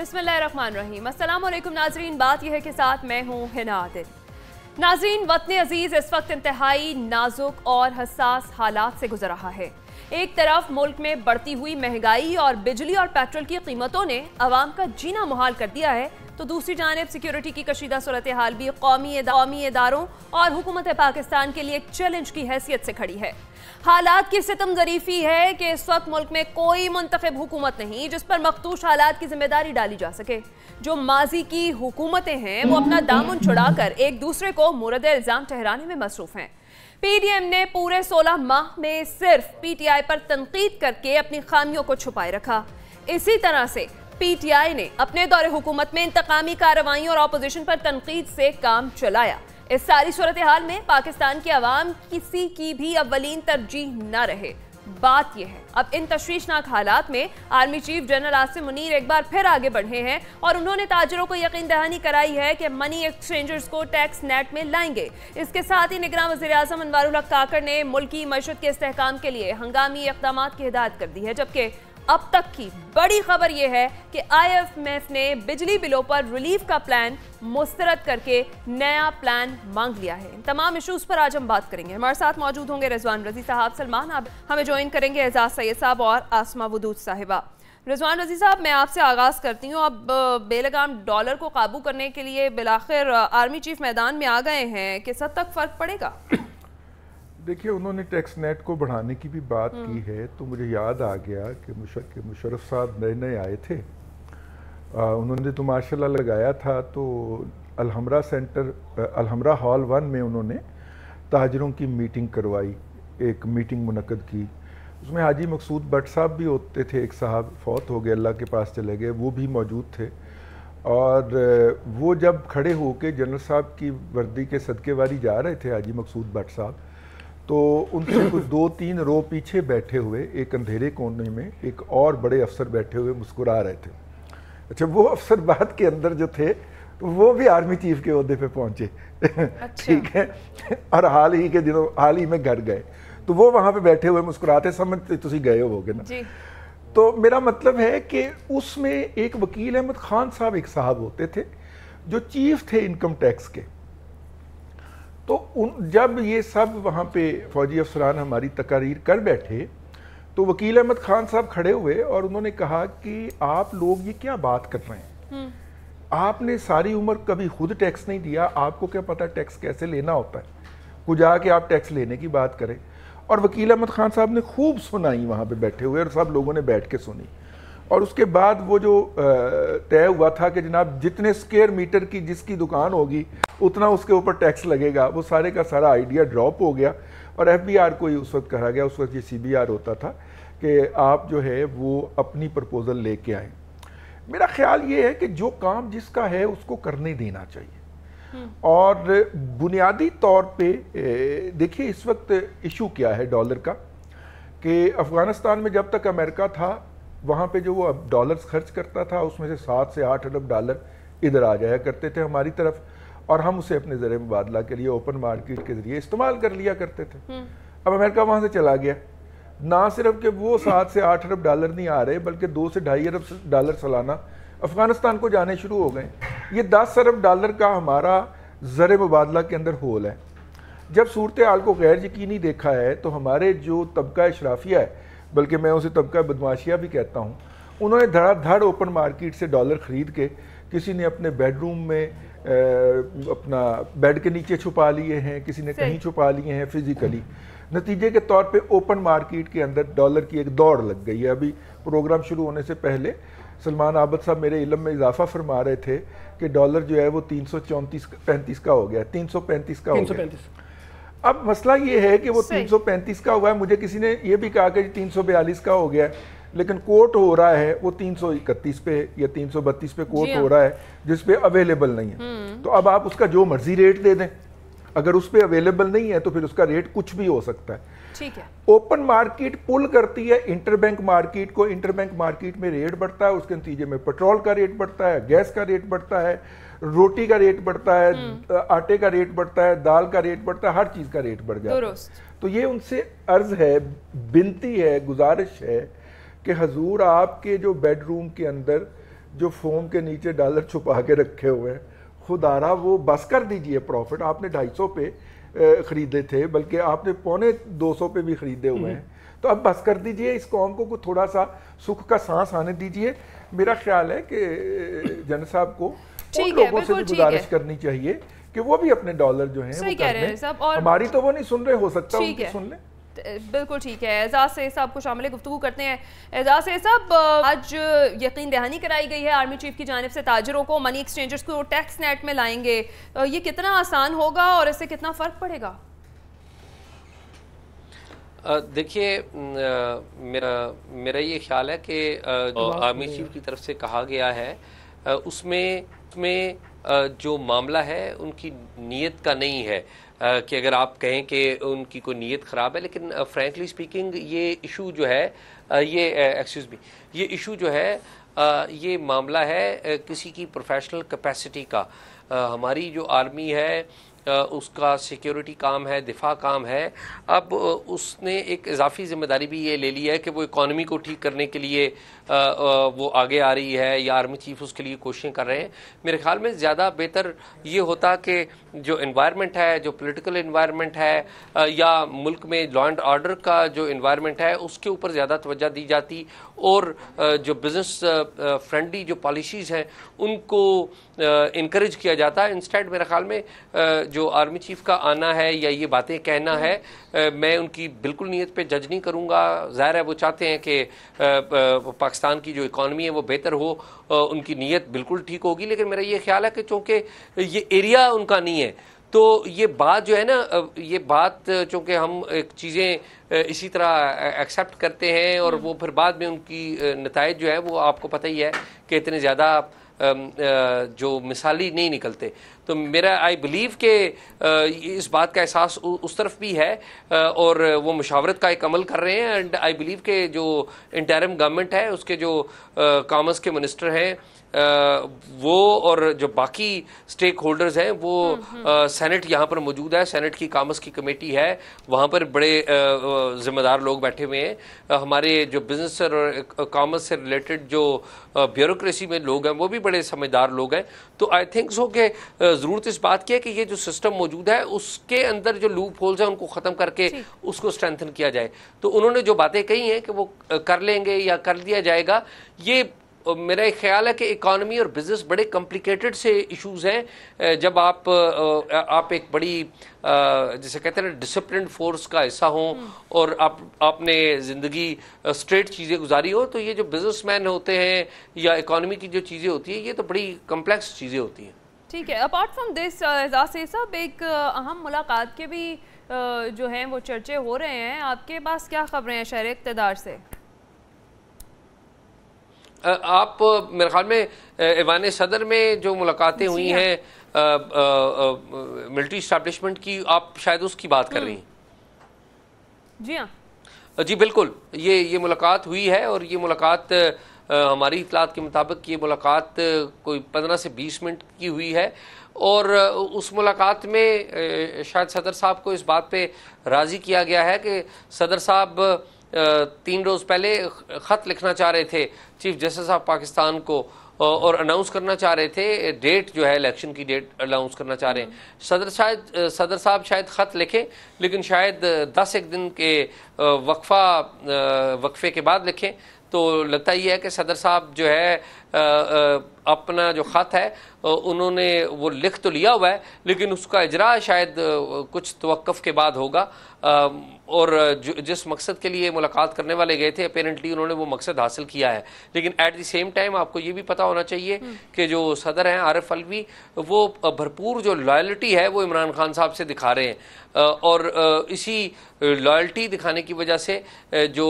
अस्सलाम वालेकुम नाजरीन बात यह है कि साथ मैं हूँ हिना आदिल नाजरीन वतन अजीज़ इस वक्त इंतहाई नाजुक और हसास हालात से गुजर रहा है एक तरफ मुल्क में बढ़ती हुई महंगाई और बिजली और पेट्रोल की कीमतों ने आवाम का जीना मुहाल कर दिया है तो दूसरी जानब सिक्योरिटी की कशीदा सूरत हाल भी कौमी कौमी इदारों और हुकूमत पाकिस्तान के लिए एक चैलेंज की हैसियत से खड़ी है हालात की सितम जरीफी है कि इस वक्त मुल्क में कोई मुंतब हुकूमत नहीं जिस पर मखतूश हालात की जिम्मेदारी डाली जा सके जो माजी की हुकूमतें हैं वो अपना दामन छुड़ाकर एक दूसरे को मुरद इल्ज़ाम ठहराने में मसरूफ हैं पीडीएम ने पूरे 16 माह में सिर्फ पीटीआई पर तनकीद करके अपनी खामियों को छुपाए रखा इसी तरह से पीटीआई ने अपने दौरे हुकूमत में इंतकामी कार्रवाई और अपोजिशन पर तनकीद से काम चलाया इस सारी सूरत हाल में पाकिस्तान की आवाम किसी की भी अवलिन तरजीह न रहे बात यह है अब इन तशवीशनाक हालात में army chief general Asim Munir एक बार फिर आगे बढ़े हैं और उन्होंने ताजरों को यकीन दहानी कराई है कि मनी एक्सचेंजर्स को टैक्स नेट में लाएंगे इसके साथ ही निगरान वजी अजम अनवर काकड़ ने मुल्की मशत के इसकाम के लिए हंगामी इकदाम की हिदायत कर दी है जबकि अब तक की बड़ी खबर यह है कि आईएमएफ ने बिजली बिलों पर रिलीफ का प्लान मुस्तरद करके नया प्लान मांग लिया है इन तमाम इश्यूज पर आज हम बात करेंगे हमारे साथ मौजूद होंगे रिजवान रजी साहब सलमान आप हमें ज्वाइन करेंगे एजाज सैद साहब और आसमा वदूद साहिबा रिजवान रजी साहब मैं आपसे आगाज़ करती हूँ अब बेलगाम डॉलर को काबू करने के लिए बिलाखिर आर्मी चीफ मैदान में आ गए हैं किस हद तक फ़र्क पड़ेगा देखिए उन्होंने टैक्स नेट को बढ़ाने की भी बात की हम्म। है तो मुझे याद आ गया कि मुशर, मुशरफ साहब नए नए आए थे आ, उन्होंने तो माशाल्लाह लगाया था तो Alhamra centre Alhamra hall one में उन्होंने ताजरों की मीटिंग करवाई एक मीटिंग मुनकद की उसमें हाजी मकसूद भट्ट साहब भी होते थे एक साहब फौत हो गए अल्लाह के पास चले गए वो भी मौजूद थे और वो जब खड़े होकर जनरल साहब की वर्दी के सदके वारी जा रहे थे हाजी मकसूद भट्ट साहब तो उनसे कुछ दो तीन रो पीछे बैठे हुए एक अंधेरे कोने में एक और बड़े अफसर बैठे हुए मुस्कुरा रहे थे अच्छा वो अफसर बाद के अंदर जो थे तो वो भी आर्मी चीफ के अहदे पे पहुंचे अच्छा। ठीक अच्छा। है और हाल ही के दिनों हाल ही में घर गए तो वो वहां पे बैठे हुए मुस्कुराते समझते तुम गए गए ना जी। तो मेरा मतलब है कि उसमें एक वकील अहमद खान साहब एक साहब होते थे जो चीफ थे इनकम टैक्स के तो उन जब ये सब वहाँ पे फौजी अफसरान हमारी तकारीर कर बैठे तो वकील अहमद खान साहब खड़े हुए और उन्होंने कहा कि आप लोग ये क्या बात कर रहे हैं हम्म। आपने सारी उम्र कभी खुद टैक्स नहीं दिया आपको क्या पता टैक्स कैसे लेना होता है कुजा के आप टैक्स लेने की बात करें और वकील अहमद खान साहब ने खूब सुनाई वहाँ पे बैठे हुए और सब लोगों ने बैठ के सुनी और उसके बाद वो जो तय हुआ था कि जनाब जितने स्क्वेयर मीटर की जिसकी दुकान होगी उतना उसके ऊपर टैक्स लगेगा वो सारे का सारा आइडिया ड्रॉप हो गया और एफ को ही उस वक्त कहा गया उस वक्त ये सी होता था कि आप जो है वो अपनी प्रपोज़ल कर आए मेरा ख्याल ये है कि जो काम जिसका है उसको करने देना चाहिए हम्म। और बुनियादी तौर पे देखिए इस वक्त इशू क्या है डॉलर का कि अफ़गानिस्तान में जब तक अमेरिका था वहाँ पे जो वो डॉलर्स खर्च करता था उसमें से सात से आठ अरब डॉलर इधर आ जाया करते थे हमारी तरफ और हम उसे अपने ज़रिए मुबादला के लिए ओपन मार्केट के ज़रिए इस्तेमाल कर लिया करते थे हम्म। अब अमेरिका वहाँ से चला गया ना सिर्फ कि वो सात से आठ अरब डॉलर नहीं आ रहे बल्कि दो से ढाई अरब डॉलर सालाना अफ़गानिस्तान को जाने शुरू हो गए ये दस अरब डॉलर का हमारा ज़र मुबादला के अंदर होल है जब सूरत हाल को गैर यकीनी देखा है तो हमारे जो तबका अशराफिया है बल्कि मैं उसे तबका बदमाशिया भी कहता हूँ उन्होंने धड़ाधड़ ओपन मार्केट से डॉलर ख़रीद के किसी ने अपने बेडरूम में अपना बेड के नीचे छुपा लिए हैं किसी ने कहीं छुपा लिए हैं फिजिकली नतीजे के तौर पे ओपन मार्केट के अंदर डॉलर की एक दौड़ लग गई है अभी प्रोग्राम शुरू होने से पहले सलमान आबद साहब मेरे इलम में इजाफा फरमा रहे थे कि डॉलर जो है वो तीन सौ चौंतीस पैंतीस का हो गया तीन सौ पैंतीस का हो गया अब मसला ये है कि वो 335 का हुआ है मुझे किसी ने ये भी कहा कि 342 का हो गया है लेकिन कोर्ट हो रहा है वो 331 पे या 332 पे कोर्ट हो हाँ। रहा है जिसपे अवेलेबल नहीं है हम्म। तो अब आप उसका जो मर्जी रेट दे दें अगर उस पर अवेलेबल नहीं है तो फिर उसका रेट कुछ भी हो सकता है ठीक है ओपन मार्केट पुल करती है इंटरबैंक मार्केट को इंटरबैंक मार्केट में रेट बढ़ता है उसके नतीजे में पेट्रोल का रेट बढ़ता है गैस का रेट बढ़ता है रोटी का रेट बढ़ता है हम्म। आटे का रेट बढ़ता है दाल का रेट बढ़ता है हर चीज़ का रेट बढ़ जाता है तो ये उनसे अर्ज है बिनती है गुजारिश है कि हजूर आपके जो बेडरूम के अंदर जो फोम के नीचे डॉलर छुपा के रखे हुए हैं खुदारा वो बस कर दीजिए प्रॉफिट आपने ढाई सौ पे ख़रीदे थे बल्कि आपने पौने दो सौ पे भी ख़रीदे हुए हम्म। हैं तो अब बस कर दीजिए इस कौम को थोड़ा सा सुख का सांस आने दीजिए मेरा ख्याल है कि जन साहब को उन लोगों से भी गुजारिश करनी चाहिए कि वो भी अपने डॉलर जो है सही कह रहे हमारी तो वो नहीं सुन रहे हो सकता है सुन लें बिल्कुल ठीक है एजाज से साहब को शामिल गुफ्तु करते हैं एजाज से साहब आज यकीन दहानी कराई गई है आर्मी चीफ की जानब से ताजरों को मनी एक्सचेंजर्स को टैक्स नेट में लाएंगे ये कितना आसान होगा और इससे कितना फ़र्क पड़ेगा देखिए मेरा मेरा ये ख्याल है कि आर्मी चीफ की तरफ से कहा गया है उसमें में जो मामला है उनकी नीयत का नहीं है कि अगर आप कहें कि उनकी कोई नीयत ख़राब है लेकिन फ्रैंकली स्पीकिंग ये इशू जो है ये एक्सक्यूज़ मी ये इशू जो है ये मामला है किसी की प्रोफेशनल कैपेसिटी का हमारी जो आर्मी है उसका सिक्योरिटी काम है दिफा काम है अब उसने एक इजाफी ज़िम्मेदारी भी ये ले ली है कि वो इकॉनमी को ठीक करने के लिए वो आगे आ रही है या आर्मी चीफ उसके लिए कोशिशें कर रहे हैं मेरे ख्याल में ज़्यादा बेहतर ये होता कि जो इन्वायरमेंट है जो पोलिटिकल इन्वायरमेंट है या मुल्क में लॉ एंड ऑर्डर का जो इन्वायरमेंट है उसके ऊपर ज़्यादा तोज्जा दी जाती और जो बिज़नेस फ्रेंडली जो पॉलिसीज़ हैं उनको इनक्रेज किया जाता है इंस्टेंट मेरे ख्याल में जो आर्मी चीफ का आना है या ये बातें कहना है मैं उनकी बिल्कुल नीयत पर जज नहीं करूँगा ज़ाहिर है वो चाहते हैं कि पाकिस्तान पाकिस्तान की जो इकानमी है वो बेहतर हो उनकी नीयत बिल्कुल ठीक होगी लेकिन मेरा ये ख्याल है कि चूँकि ये एरिया उनका नहीं है तो ये बात जो है ना ये बात चूँकि हम एक चीज़ें इसी तरह एक्सेप्ट करते हैं और वो फिर बाद में उनकी नतज जो है वो आपको पता ही है कि इतने ज़्यादा जो मिसाली नहीं निकलते तो मेरा आई बिलीव के इस बात का एहसास उस तरफ भी है और वो मुशावरत का एक अमल कर रहे हैं एंड आई बिलीव के जो इंटरम गवर्नमेंट है उसके जो कामर्स के मिनिस्टर हैं वो और जो बाकी स्टेक होल्डर्स हैं वो सेनेट हम्म, हम्म। यहाँ पर मौजूद है सेनेट की कामर्स की कमेटी है वहाँ पर बड़े ज़िम्मेदार लोग बैठे हुए हैं हमारे जो बिजनेस और कामर्स से रिलेटेड जो ब्यूरोक्रेसी में लोग हैं वो भी बड़े समझदार लोग हैं तो आई थिंक सो कि ज़रूरत इस बात की है कि ये जो सिस्टम मौजूद है उसके अंदर जो लूप होल्स हैं उनको ख़त्म करके उसको स्ट्रेंथन किया जाए तो उन्होंने जो बातें कही हैं कि वो कर लेंगे या कर दिया जाएगा ये मेरा एक ख्याल है कि इकॉनमी और बिज़नेस बड़े कॉम्प्लिकेटेड से इश्यूज हैं जब आप आप एक बड़ी जैसे कहते हैं ना डिसिप्लिन फोर्स का हिस्सा हों हम्म। और आप आपने ज़िंदगी स्ट्रेट चीज़ें गुजारी हो तो ये जो बिजनेस मैन होते हैं या इकॉनमी की जो चीज़ें होती हैं ये तो बड़ी कम्प्लेक्स चीज़ें होती हैं ठीक है अपार्ट फ्रॉम दिस से सब एक अहम मुलाकात के भी जो हैं वो चर्चे हो रहे हैं आपके पास क्या खबरें हैं शहर इकतदार से आप मेरे ख्याल में ऐवान सदर में जो मुलाकातें हुई हाँ। हैं मिलिट्री इस्टाब्लिशमेंट की आप शायद उसकी बात कर हम्म। रही हैं जी हाँ जी बिल्कुल ये ये मुलाकात हुई है और ये मुलाकात हमारी इतलात के मुताबिक ये मुलाकात कोई पंद्रह से बीस मिनट की हुई है और उस मुलाकात में शायद सदर साहब को इस बात पे राज़ी किया गया है कि सदर साहब तीन रोज़ पहले ख़त लिखना चाह रहे थे चीफ जस्टिस ऑफ पाकिस्तान को और अनाउंस करना चाह रहे थे डेट जो है इलेक्शन की डेट अनाउंस करना चाह रहे हैं सदर शायद सदर साहब शायद ख़त लिखें लेकिन शायद दस एक दिन के वक्फा वक्फे के बाद लिखें तो लगता ही है कि सदर साहब जो है आ, आ, अपना जो ख़त है उन्होंने वो लिख तो लिया हुआ है लेकिन उसका इजरा शायद कुछ तवक़ के बाद होगा आ, और जिस मकसद के लिए मुलाकात करने वाले गए थे अपेरेंटली उन्होंने वो मकसद हासिल किया है लेकिन एट द सेम टाइम आपको ये भी पता होना चाहिए हम्म। कि जो सदर हैं आरफ अलवी वो भरपूर जो लॉयल्टी है वो इमरान खान साहब से दिखा रहे हैं और इसी लॉयल्टी दिखाने की वजह से जो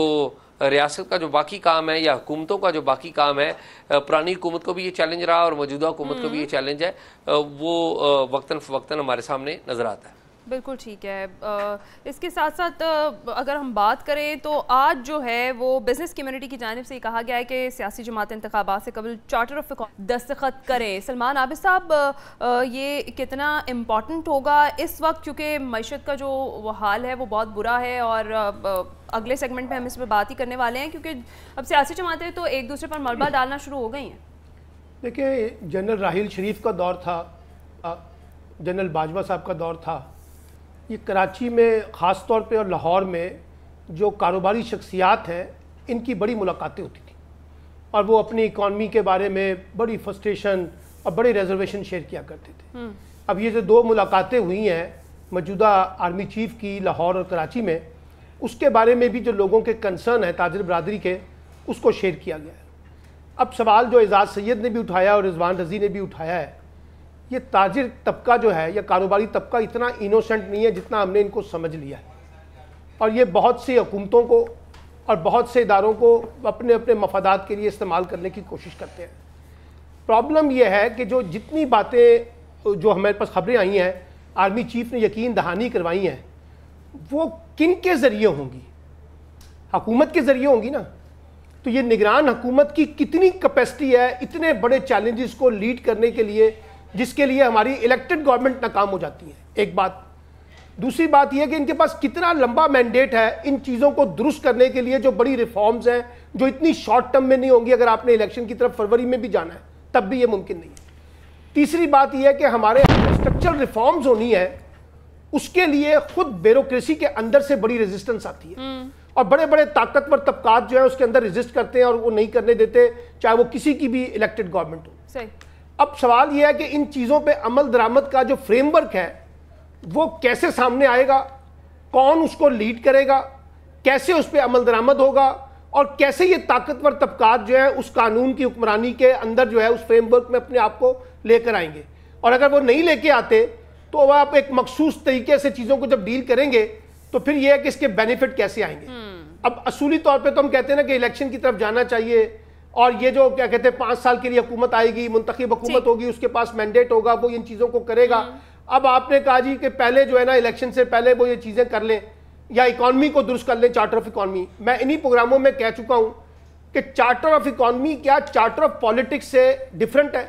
रियासत का जो बाकी काम है या हुकूमतों का जो बाकी काम है पुरानी हुकूमत को भी ये चैलेंज रहा और मौजूदा हुकूमत को भी ये चैलेंज हम्म। है वो वक्ता फ़वक्ता हमारे सामने नज़र आता है बिल्कुल ठीक है इसके साथ साथ अगर हम बात करें तो आज जो है वो बिजनेस कम्युनिटी की जानब से ये कहा गया है कि सियासी जमात इंतबात से कबल चार्टर ऑफ दस्तखत करें सलमान आबिद साहब ये कितना इम्पॉर्टेंट होगा इस वक्त क्योंकि मीशत का जो हाल है वो बहुत बुरा है और अगले सेगमेंट में हम इस पर बात ही करने वाले हैं क्योंकि अब सियासी जमातें तो एक दूसरे पर मलबा डालना शुरू हो गई हैं देखिए जनरल राहल शरीफ का दौर था जनरल बाजवा साहब का दौर था ये कराची में ख़ास तौर पे और लाहौर में जो कारोबारी शख्सियात हैं इनकी बड़ी मुलाकातें होती थी और वो अपनी इकॉनमी के बारे में बड़ी फ्रस्ट्रेशन और बड़े रिजर्वेशन शेयर किया करते थे हम्म। अब ये जो दो मुलाकातें हुई हैं मौजूदा आर्मी चीफ की लाहौर और कराची में उसके बारे में भी जो लोगों के कंसर्न है ताजर बरदरी के उसको शेयर किया गया है अब सवाल जो एजाज सैद ने भी उठाया और रिजवान रजी ने भी उठाया है ये ताजिर तबका जो है या कारोबारी तबका इतना इनोसेंट नहीं है जितना हमने इनको समझ लिया है और ये बहुत सी हुकूमतों को और बहुत से इदारों को अपने अपने मफादात के लिए इस्तेमाल करने की कोशिश करते हैं प्रॉब्लम यह है कि जो जितनी बातें जो हमारे पास खबरें आई हैं आर्मी चीफ ने यकीन दहानी करवाई हैं वो किन के ज़रिए होंगी हकूमत के ज़रिए होंगी ना तो ये निगरान हकूमत की कितनी कैपेसिटी है इतने बड़े चैलेंजेस को लीड करने के लिए जिसके लिए हमारी इलेक्टेड गवर्नमेंट नाकाम हो जाती है एक बात दूसरी बात यह कि इनके पास कितना लंबा मैंडेट है इन चीज़ों को दुरुस्त करने के लिए जो बड़ी रिफॉर्म्स हैं जो इतनी शॉर्ट टर्म में नहीं होंगी अगर आपने इलेक्शन की तरफ फरवरी में भी जाना है तब भी ये मुमकिन नहीं है तीसरी बात यह है कि हमारे स्ट्रक्चरल रिफॉर्म्स होनी है उसके लिए खुद बेरोक्रेसी के अंदर से बड़ी रेजिस्टेंस आती है हम्म। और बड़े बड़े ताकतवर तबकात जो है उसके अंदर रेजिस्ट करते हैं और वो नहीं करने देते चाहे वो किसी की भी इलेक्टेड गवर्नमेंट हो अब सवाल यह है कि इन चीज़ों पे अमल दरामद का जो फ्रेमवर्क है वो कैसे सामने आएगा कौन उसको लीड करेगा कैसे उस पर अमल दरामद होगा और कैसे ये ताकतवर तबकात जो है उस कानून की हुक्मरानी के अंदर जो है उस फ्रेमवर्क में अपने आप को लेकर आएंगे और अगर वो नहीं लेके आते तो वह आप एक मखसूस तरीके से चीज़ों को जब डील करेंगे तो फिर यह है कि इसके बेनिफिट कैसे आएंगे हम्म। अब असूली तौर पर तो हम कहते हैं ना कि इलेक्शन की तरफ जाना चाहिए और ये जो क्या कहते हैं पांच साल के लिए हुकूमत आएगी मुंतखब हुकूमत होगी उसके पास मैंडेट होगा वो इन चीज़ों को करेगा हम्म। अब आपने कहा जी कि पहले जो है ना इलेक्शन से पहले वो ये चीज़ें कर लें या इकॉनमी को दुरुस्त कर लें चार्टर ऑफ इकॉनमी मैं इन्हीं प्रोग्रामों में कह चुका हूं कि चार्टर ऑफ इकॉनमी क्या चार्टर ऑफ पॉलिटिक्स से डिफरेंट है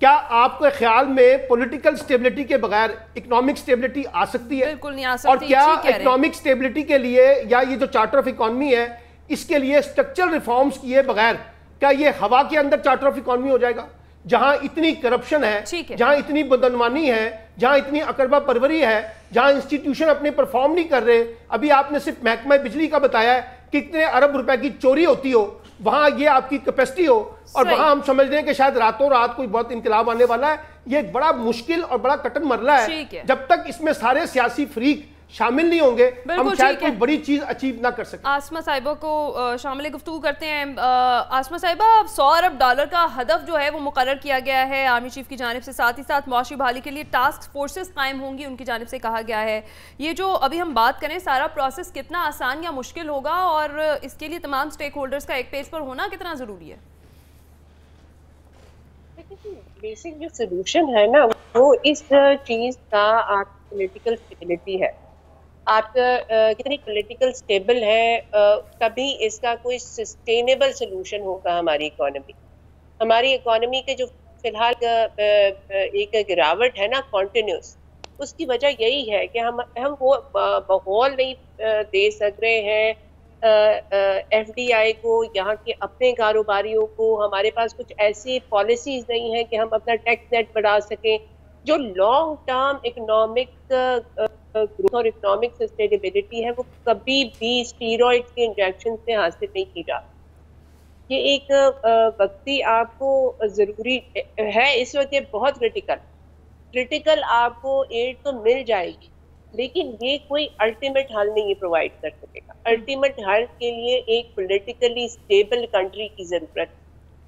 क्या आपके ख्याल में पॉलिटिकल स्टेबिलिटी के बगैर इकोनॉमिक स्टेबिलिटी आ सकती है बिल्कुल नहीं आ सकती और क्या इकोनॉमिक स्टेबिलिटी के लिए या ये जो चार्टर ऑफ इकॉनमी है इसके लिए स्ट्रक्चरल रिफॉर्म्स किए बगैर क्या ये हवा के अंदर चार्टर ऑफ इकोनॉमी हो जाएगा जहां इतनी करप्शन है जहां इतनी बदनवानी है जहां इतनी अकरबा परवरी है जहां इंस्टीट्यूशन अपने परफॉर्म नहीं कर रहे अभी आपने सिर्फ महकमा बिजली का बताया है कितने अरब रुपए की चोरी होती हो वहां ये आपकी कैपेसिटी हो और वहां हम समझ रहे हैं कि शायद रातों रात कोई बहुत इंकलाब आने वाला है ये एक बड़ा मुश्किल और बड़ा कटन मरला है जब तक इसमें सारे सियासी फ्रीक शामिल नहीं होंगे हम शायद कोई बड़ी चीज अचीव ना कर सकते आसमा साहिबा को शामिल गुफ्तु करते हैं आसमा साहिबा सौ अरब डॉलर का हदफ जो है वो मुकर किया गया है आर्मी चीफ की जानब से साथ ही साथ मुआशी बहाली के लिए टास्क फोर्सेस कायम होंगी उनकी जानब से कहा गया है ये जो अभी हम बात करें सारा प्रोसेस कितना आसान या मुश्किल होगा और इसके लिए तमाम स्टेक होल्डर्स का एक पेज पर होना कितना ज़रूरी है बेसिक जो सोल्यूशन है ना वो इस चीज़ का आप पोलिटिकल स्टेबिलिटी है आपका कितनी पॉलिटिकल स्टेबल है कभी इसका कोई सस्टेनेबल सोल्यूशन होगा हमारी इकोनॉमी हमारी इकोनॉमी के जो फिलहाल एक गिरावट है ना कॉन्टीन्यूस उसकी वजह यही है कि हम हम वो माहौल नहीं दे सक रहे हैं एफ डी आई को यहाँ के अपने कारोबारियों को हमारे पास कुछ ऐसी पॉलिसीज नहीं है कि हम अपना टैक्स नेट बढ़ा सकें जो लॉन्ग टर्म इकोनॉमिक ग्रोथ और इकोनॉमिक सस्टेनेबिलिटी है वो कभी भी स्टीरोड के इंजेक्शन से हासिल नहीं की जा ये एक uh, uh, वक्ति आपको ज़रूरी है इस वक्त ये बहुत क्रिटिकल क्रिटिकल आपको एड तो मिल जाएगी लेकिन ये कोई अल्टीमेट हल नहीं प्रोवाइड कर सकेगा अल्टीमेट हल के लिए एक पोलिटिकली स्टेबल कंट्री की ज़रूरत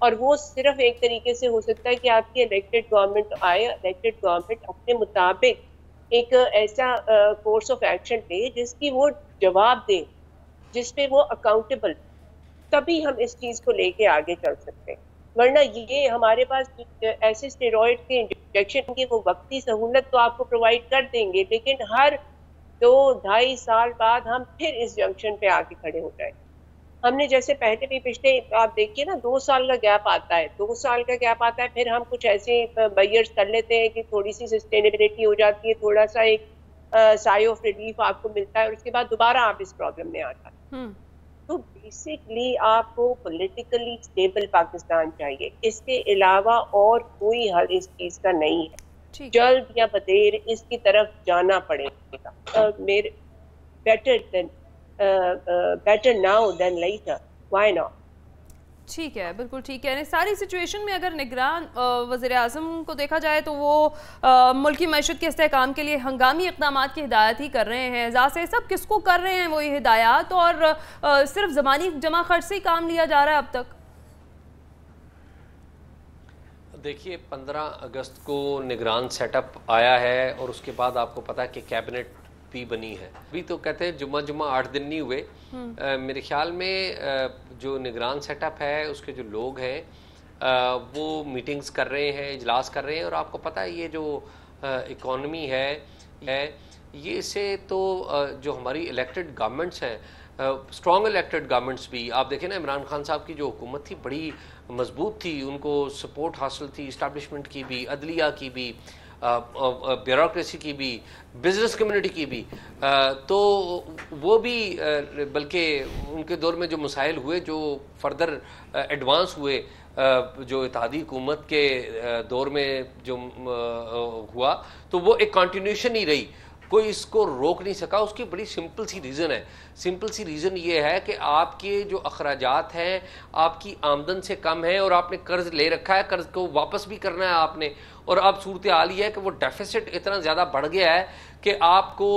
और वो सिर्फ एक तरीके से हो सकता है कि आपकी इलेक्टेड गवर्नमेंट आए इलेक्टेड गवर्नमेंट अपने मुताबिक एक ऐसा कोर्स ऑफ एक्शन ले जिसकी वो जवाब दे जिसपे वो अकाउंटेबल तभी हम इस चीज़ को लेके आगे चल सकते हैं वरना ये हमारे पास ऐसे स्टेरॉइड के इंजेक्शन की वो वक्ती सहूलत तो आपको प्रोवाइड कर देंगे लेकिन हर दो ढाई साल बाद हम फिर इस जंक्शन पे आके खड़े हो जाएंगे हमने जैसे पहले भी पिछले आप देखिए ना दो साल का गैप आता है दो साल का गैप आता है फिर हम कुछ ऐसे बैयर्स कर लेते हैं कि थोड़ी सी सस्टेनेबिलिटी हो जाती है थोड़ा सा एक साई ऑफ रिलीफ आपको मिलता है और उसके बाद दोबारा आप इस प्रॉब्लम में आ जाते हम्म। तो बेसिकली आपको पोलिटिकली स्टेबल पाकिस्तान चाहिए इसके अलावा और कोई हल इस चीज़ का नहीं है जल्द या बदेर इसकी तरफ जाना पड़ेगा मेरे better than better now than later why not ठीक है बिल्कुल ठीक है सारी सिचुएशन में अगर निगरान वजे अजम को देखा जाए तो वो आ, मुल्की मैशत के इसकाम के लिए हंगामी इकदाम की हिदायत ही कर रहे हैं एजाज सब किसको कर रहे हैं वो ये हिदायत और आ, सिर्फ ज़मानी जमा खर्च से ही काम लिया जा रहा है अब तक देखिए पंद्रह अगस्त को निगरान सेटअप आया है और उसके बाद आपको पता है कि कैबिनेट भी बनी है अभी तो कहते हैं जुमा जुमा आठ दिन नहीं हुए आ, हम्म। मेरे ख्याल में आ, जो निगरान सेटअप है उसके जो लोग हैं वो मीटिंग्स कर रहे हैं इजलास कर रहे हैं और आपको पता है ये जो इकोनॉमी है है ये से तो जो हमारी इलेक्टेड गवर्नमेंट्स हैं स्ट्रॉन्ग इलेक्टेड गवर्नमेंट्स भी आप देखें ना इमरान खान साहब की जो हुकूमत थी बड़ी मजबूत थी उनको सपोर्ट हासिल थी इस्टबलिशमेंट की भी अदलिया की भी ब्यूरोसी की भी बिज़नेस कम्युनिटी की भी तो वो भी बल्कि उनके दौर में जो मसाइल हुए जो फर्दर एडवांस हुए जो इतिहादी हुकूमत के दौर में जो हुआ तो वो एक कॉन्टीन्यूशन ही रही कोई इसको रोक नहीं सका उसकी बड़ी सिंपल सी रीज़न है सिंपल सी रीज़न ये है कि आपके जो अखराज हैं आपकी आमदन से कम है और आपने कर्ज़ ले रखा है कर्ज़ को वापस भी करना है आपने और अब सूरत हाल ही है कि वो डेफिसिट इतना ज़्यादा बढ़ गया है कि आपको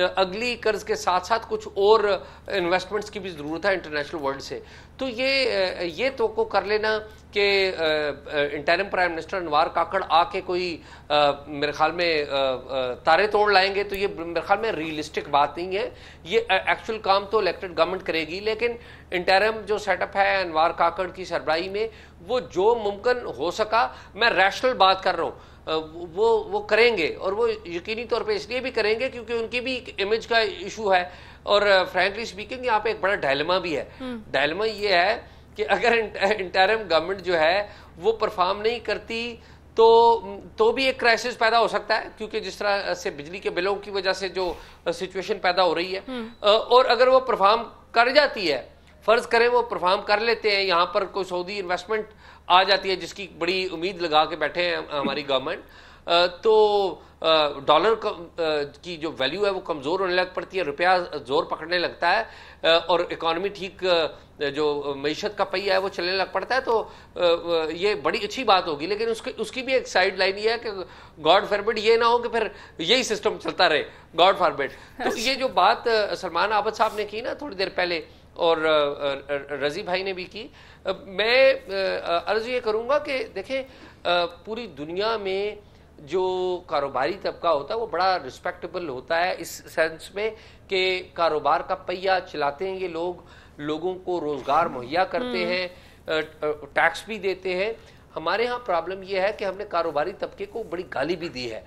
अगली कर्ज के साथ साथ कुछ और इन्वेस्टमेंट्स की भी ज़रूरत है इंटरनेशनल वर्ल्ड से तो ये ये तो को कर लेना कि interim prime minister Anwaar Kakar आके कोई आ, मेरे ख्याल में आ, तारे तोड़ लाएंगे तो ये मेरे ख्याल में रियलिस्टिक बात नहीं है ये एक्चुअल काम तो इलेक्टेड गवर्नमेंट करेगी लेकिन इंटरम जो सेटअप है अनवार काकड़ की सरबराही में वो जो मुमकिन हो सका मैं रैशनल बात कर रहा हूँ वो वो करेंगे और वो यकीनी तौर पे इसलिए भी करेंगे क्योंकि उनकी भी इमेज का इशू है और फ्रेंकली स्पीकिंग यहाँ पे एक बड़ा डायलमा भी है डायलमा हम्म। ये है कि अगर इंटरम गवर्नमेंट जो है वो परफॉर्म नहीं करती तो तो भी एक क्राइसिस पैदा हो सकता है क्योंकि जिस तरह से बिजली के बिलों की वजह से जो सिचुएशन पैदा हो रही है हम्म। और अगर वो परफॉर्म कर जाती है फ़र्ज़ करें वो परफॉर्म कर लेते हैं यहाँ पर कोई सऊदी इन्वेस्टमेंट आ जाती है जिसकी बड़ी उम्मीद लगा के बैठे हैं हमारी गवर्नमेंट तो डॉलर की जो वैल्यू है वो कमज़ोर होने लग पड़ती है रुपया जोर पकड़ने लगता है और इकॉनमी ठीक जो मीशत का पहिया है वो चलने लग पड़ता है तो ये बड़ी अच्छी बात होगी लेकिन उसकी उसकी भी एक साइड लाइन ये है कि गॉड फॉरबिड ये ना हो कि फिर यही सिस्टम चलता रहे गॉड फॉरबिड तो ये जो बात सलमान आबद साहब ने की ना थोड़ी देर पहले और रज़ी भाई ने भी की मैं अर्ज़ ये करूँगा कि देखें पूरी दुनिया में जो कारोबारी तबका होता है वो बड़ा रिस्पेक्टेबल होता है इस सेंस में कि कारोबार का पहिया चलाते हैं ये लोग लोगों को रोज़गार मुहैया करते हम्म। हैं टैक्स भी देते हैं हमारे यहाँ प्रॉब्लम यह है कि हमने कारोबारी तबके को बड़ी गाली भी दी है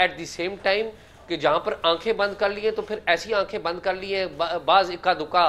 एट द सेम टाइम कि जहाँ पर आंखें बंद कर लिए तो फिर ऐसी आंखें बंद कर लिए बाज़ इक्का दुक्का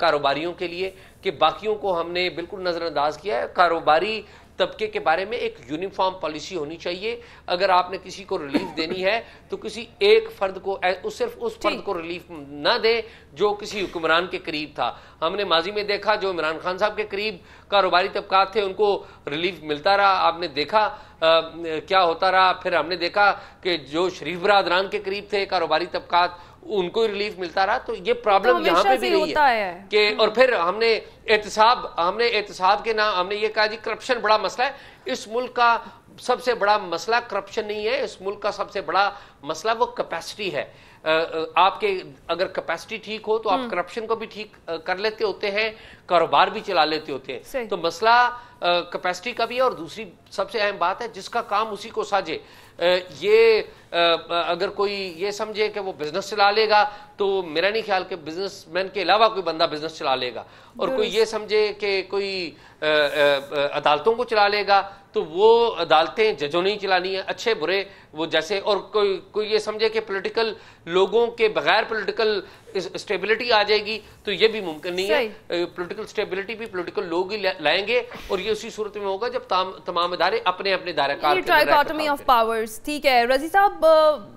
कारोबारियों के लिए कि बाकियों को हमने बिल्कुल नज़रअंदाज किया है कारोबारी तबके के बारे में एक यूनिफॉर्म पॉलिसी होनी चाहिए अगर आपने किसी को रिलीफ देनी है तो किसी एक फर्द को उस सिर्फ उस फर्द को रिलीफ ना दे जो किसी हुक्मरान के करीब था हमने माजी में देखा जो इमरान खान साहब के करीब कारोबारी तबका थे उनको रिलीफ मिलता रहा आपने देखा आ, क्या होता रहा फिर हमने देखा कि जो शरीफ बरादरान के करीब थे कारोबारी तबकात उनको रिलीफ मिलता रहा तो ये प्रॉब्लम तो यहाँ पे भी रही है, है। कि हम्म। और फिर हमने एहतसाब हमने एहतसाब के नाम हमने ये कहा जी करप्शन बड़ा मसला है इस मुल्क का सबसे बड़ा मसला करप्शन नहीं है इस मुल्क का सबसे बड़ा मसला वो कैपेसिटी है आपके अगर कैपेसिटी ठीक हो तो आप करप्शन हम्म। को भी ठीक कर लेते होते हैं कारोबार भी चला लेते होते हैं तो मसला कैपेसिटी का भी है और दूसरी सबसे अहम बात है जिसका काम उसी को साझे ये अगर कोई ये समझे कि वो बिजनेस चला लेगा तो मेरा नहीं ख्याल कि बिजनेसमैन के अलावा कोई बंदा बिजनेस चला लेगा और कोई ये समझे कि कोई अदालतों को चला लेगा तो वो अदालतें जजों ने ही चलानी है अच्छे बुरे वो जैसे और कोई कोई ये समझे कि पॉलिटिकल लोगों के बगैर पॉलिटिकल स्टेबिलिटी आ जाएगी तो ये भी मुमकिन नहीं है पॉलिटिकल स्टेबिलिटी भी पॉलिटिकल लोग ही लाएंगे और ये उसी सूरत में होगा जब तमाम इदारे अपने अपने दायरा ठीक है रजी साहब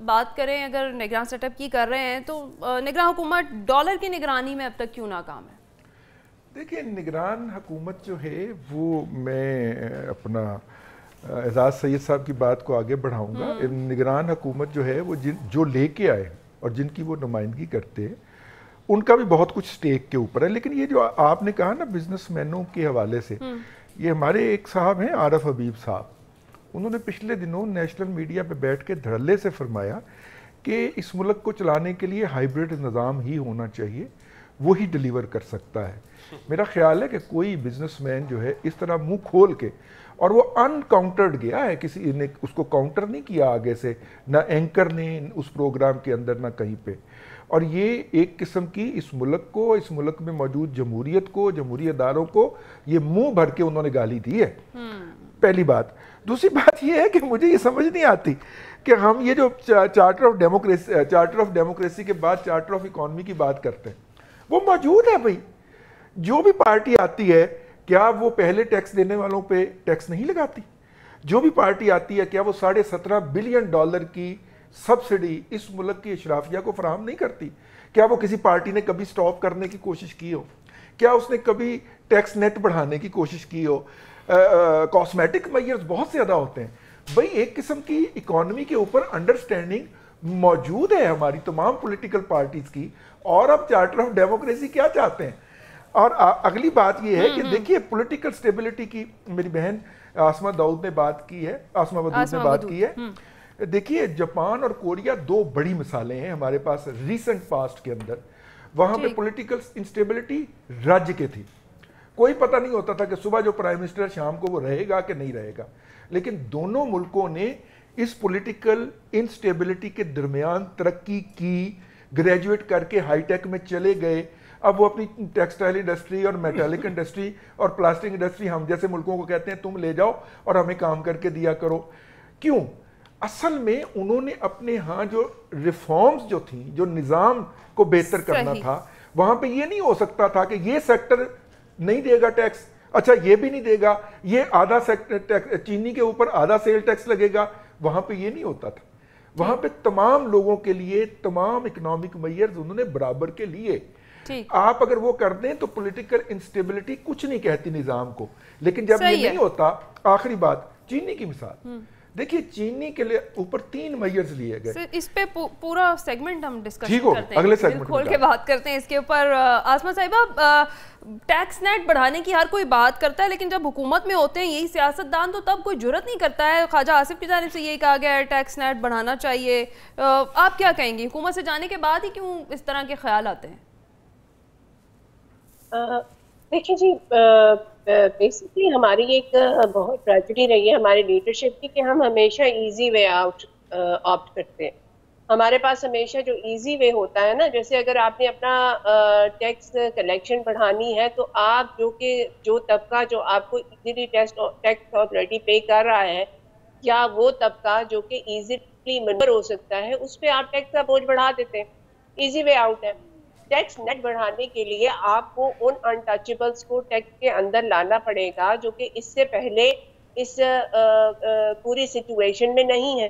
बात करें अगर निगरान सेटअप की कर रहे हैं तो निगरान हुकूमत डॉलर की निगरानी में अब तक क्यों नाकाम है देखिए निगरान हुकूमत जो है वो मैं अपना एजाज सैद साहब की बात को आगे बढ़ाऊंगा हम्म। निगरान हुकूमत जो है वो जिन जो लेके आए और जिनकी वो नुमाइंदगी करते हैं उनका भी बहुत कुछ स्टेक के ऊपर है लेकिन ये जो आपने कहा ना बिजनेसमैनों के हवाले से हम्म। ये हमारे एक साहब हैं आरफ हबीब साहब उन्होंने पिछले दिनों नेशनल मीडिया पे बैठ के धड़ल्ले से फरमाया कि इस मुल्क को चलाने के लिए हाइब्रिड निज़ाम ही होना चाहिए वही डिलीवर कर सकता है मेरा ख्याल है कि कोई बिजनेसमैन जो है इस तरह मुंह खोल के और वो अनकाउंटर्ड गया है किसी ने उसको काउंटर नहीं किया आगे से ना एंकर ने उस प्रोग्राम के अंदर ना कहीं पे और ये एक किस्म की इस मुल्क को इस मुल्क में मौजूद जमहूरीत को जमहूरी अदारों को ये मुंह भर के उन्होंने गाली दी है हम्म। पहली बात दूसरी बात यह है कि मुझे ये समझ नहीं आती कि हम ये जो charter of democracy charter of democracy के बाद चार्टर ऑफ इकोनॉमी की बात करते हैं वो मौजूद है भाई जो भी पार्टी आती है क्या वो पहले टैक्स देने वालों पे टैक्स नहीं लगाती जो भी पार्टी आती है क्या वो साढ़े सत्रह बिलियन डॉलर की सब्सिडी इस मुल्क की अशराफिया को फराहम नहीं करती क्या वो किसी पार्टी ने कभी स्टॉप करने की कोशिश की हो क्या उसने कभी टैक्स नेट बढ़ाने की कोशिश की हो कॉस्मेटिक मैयर्स बहुत ज़्यादा होते हैं भाई एक किस्म की इकोनॉमी के ऊपर अंडरस्टैंडिंग मौजूद है हमारी तमाम पॉलिटिकल पार्टीज़ की और अब चार्टर ऑफ डेमोक्रेसी क्या चाहते हैं और आ, अगली बात यह है कि हम्म, हम्म। देखिए पॉलिटिकल स्टेबिलिटी की मेरी बहन आसमा दाऊद ने बात की है आसमा बदूद ने बात की है हम्म। देखिए जापान और कोरिया दो बड़ी मिसालें हैं हमारे पास रिसेंट पास्ट के अंदर वहां पे पॉलिटिकल इंस्टेबिलिटी राज्य के थी कोई पता नहीं होता था कि सुबह जो प्राइम मिनिस्टर शाम को वो रहेगा कि नहीं रहेगा लेकिन दोनों मुल्कों ने इस पॉलिटिकल इनस्टेबिलिटी के दरमियान तरक्की की ग्रेजुएट करके हाईटेक में चले गए अब वो अपनी टेक्सटाइल इंडस्ट्री और मेटालिक इंडस्ट्री और प्लास्टिक इंडस्ट्री हम जैसे मुल्कों को कहते हैं तुम ले जाओ और हमें काम करके दिया करो क्यों असल में उन्होंने अपने यहाँ जो रिफॉर्म्स जो थी जो निज़ाम को बेहतर करना था वहाँ पे ये नहीं हो सकता था कि ये सेक्टर नहीं देगा टैक्स अच्छा ये भी नहीं देगा ये आधा टैक्स चीनी के ऊपर आधा सेल टैक्स लगेगा वहां पे ये नहीं होता था वहां पे तमाम लोगों के लिए तमाम इकोनॉमिक मैयर्स उन्होंने बराबर के लिए आप अगर वो कर दें तो पॉलिटिकल इंस्टेबिलिटी कुछ नहीं कहती निजाम को लेकिन जब ये नहीं होता आखिरी बात चीनी की मिसाल हम्म। देखिए चीनी के लिए ऊपर तीन मैयर्स लिए गए इस पे पू, पूरा सेगमेंट हम डिस्कस करते हैं अगले सेगमेंट खोल के बात करते हैं इसके ऊपर आसमा साहिबा टैक्स नेट बढ़ाने की हर कोई बात करता है लेकिन जब हुकूमत में होते हैं यही सियासतदान तो तब कोई जरूरत नहीं करता है ख्वाजा आसिफ की जानब से यही कहा गया है टैक्स नेट बढ़ाना चाहिए आप क्या कहेंगे हुकूमत से जाने के बाद ही क्यों इस तरह के ख्याल आते हैं देखिए जी बेसिकली हमारी एक बहुत ट्रेजिडी रही है हमारे लीडरशिप की कि हम हमेशा इजी वे आउट ऑप्ट करते हैं हमारे पास हमेशा जो इजी वे होता है ना जैसे अगर आपने अपना टैक्स कलेक्शन बढ़ानी है तो आप जो कि जो तबका जो आपको इजीली टैक्स टैक्स ऑथोरिटी पे कर रहा है या वो तबका जो कि इजीली मनवर हो सकता है उस पर आप टैक्स का बोझ बढ़ा देते हैं इजी वे आउट है टैक्स नेट बढ़ाने के लिए आपको उन अनटचेबल्स को टैक्स के अंदर लाना पड़ेगा जो कि इससे पहले इस आ, आ, पूरी सिचुएशन में नहीं है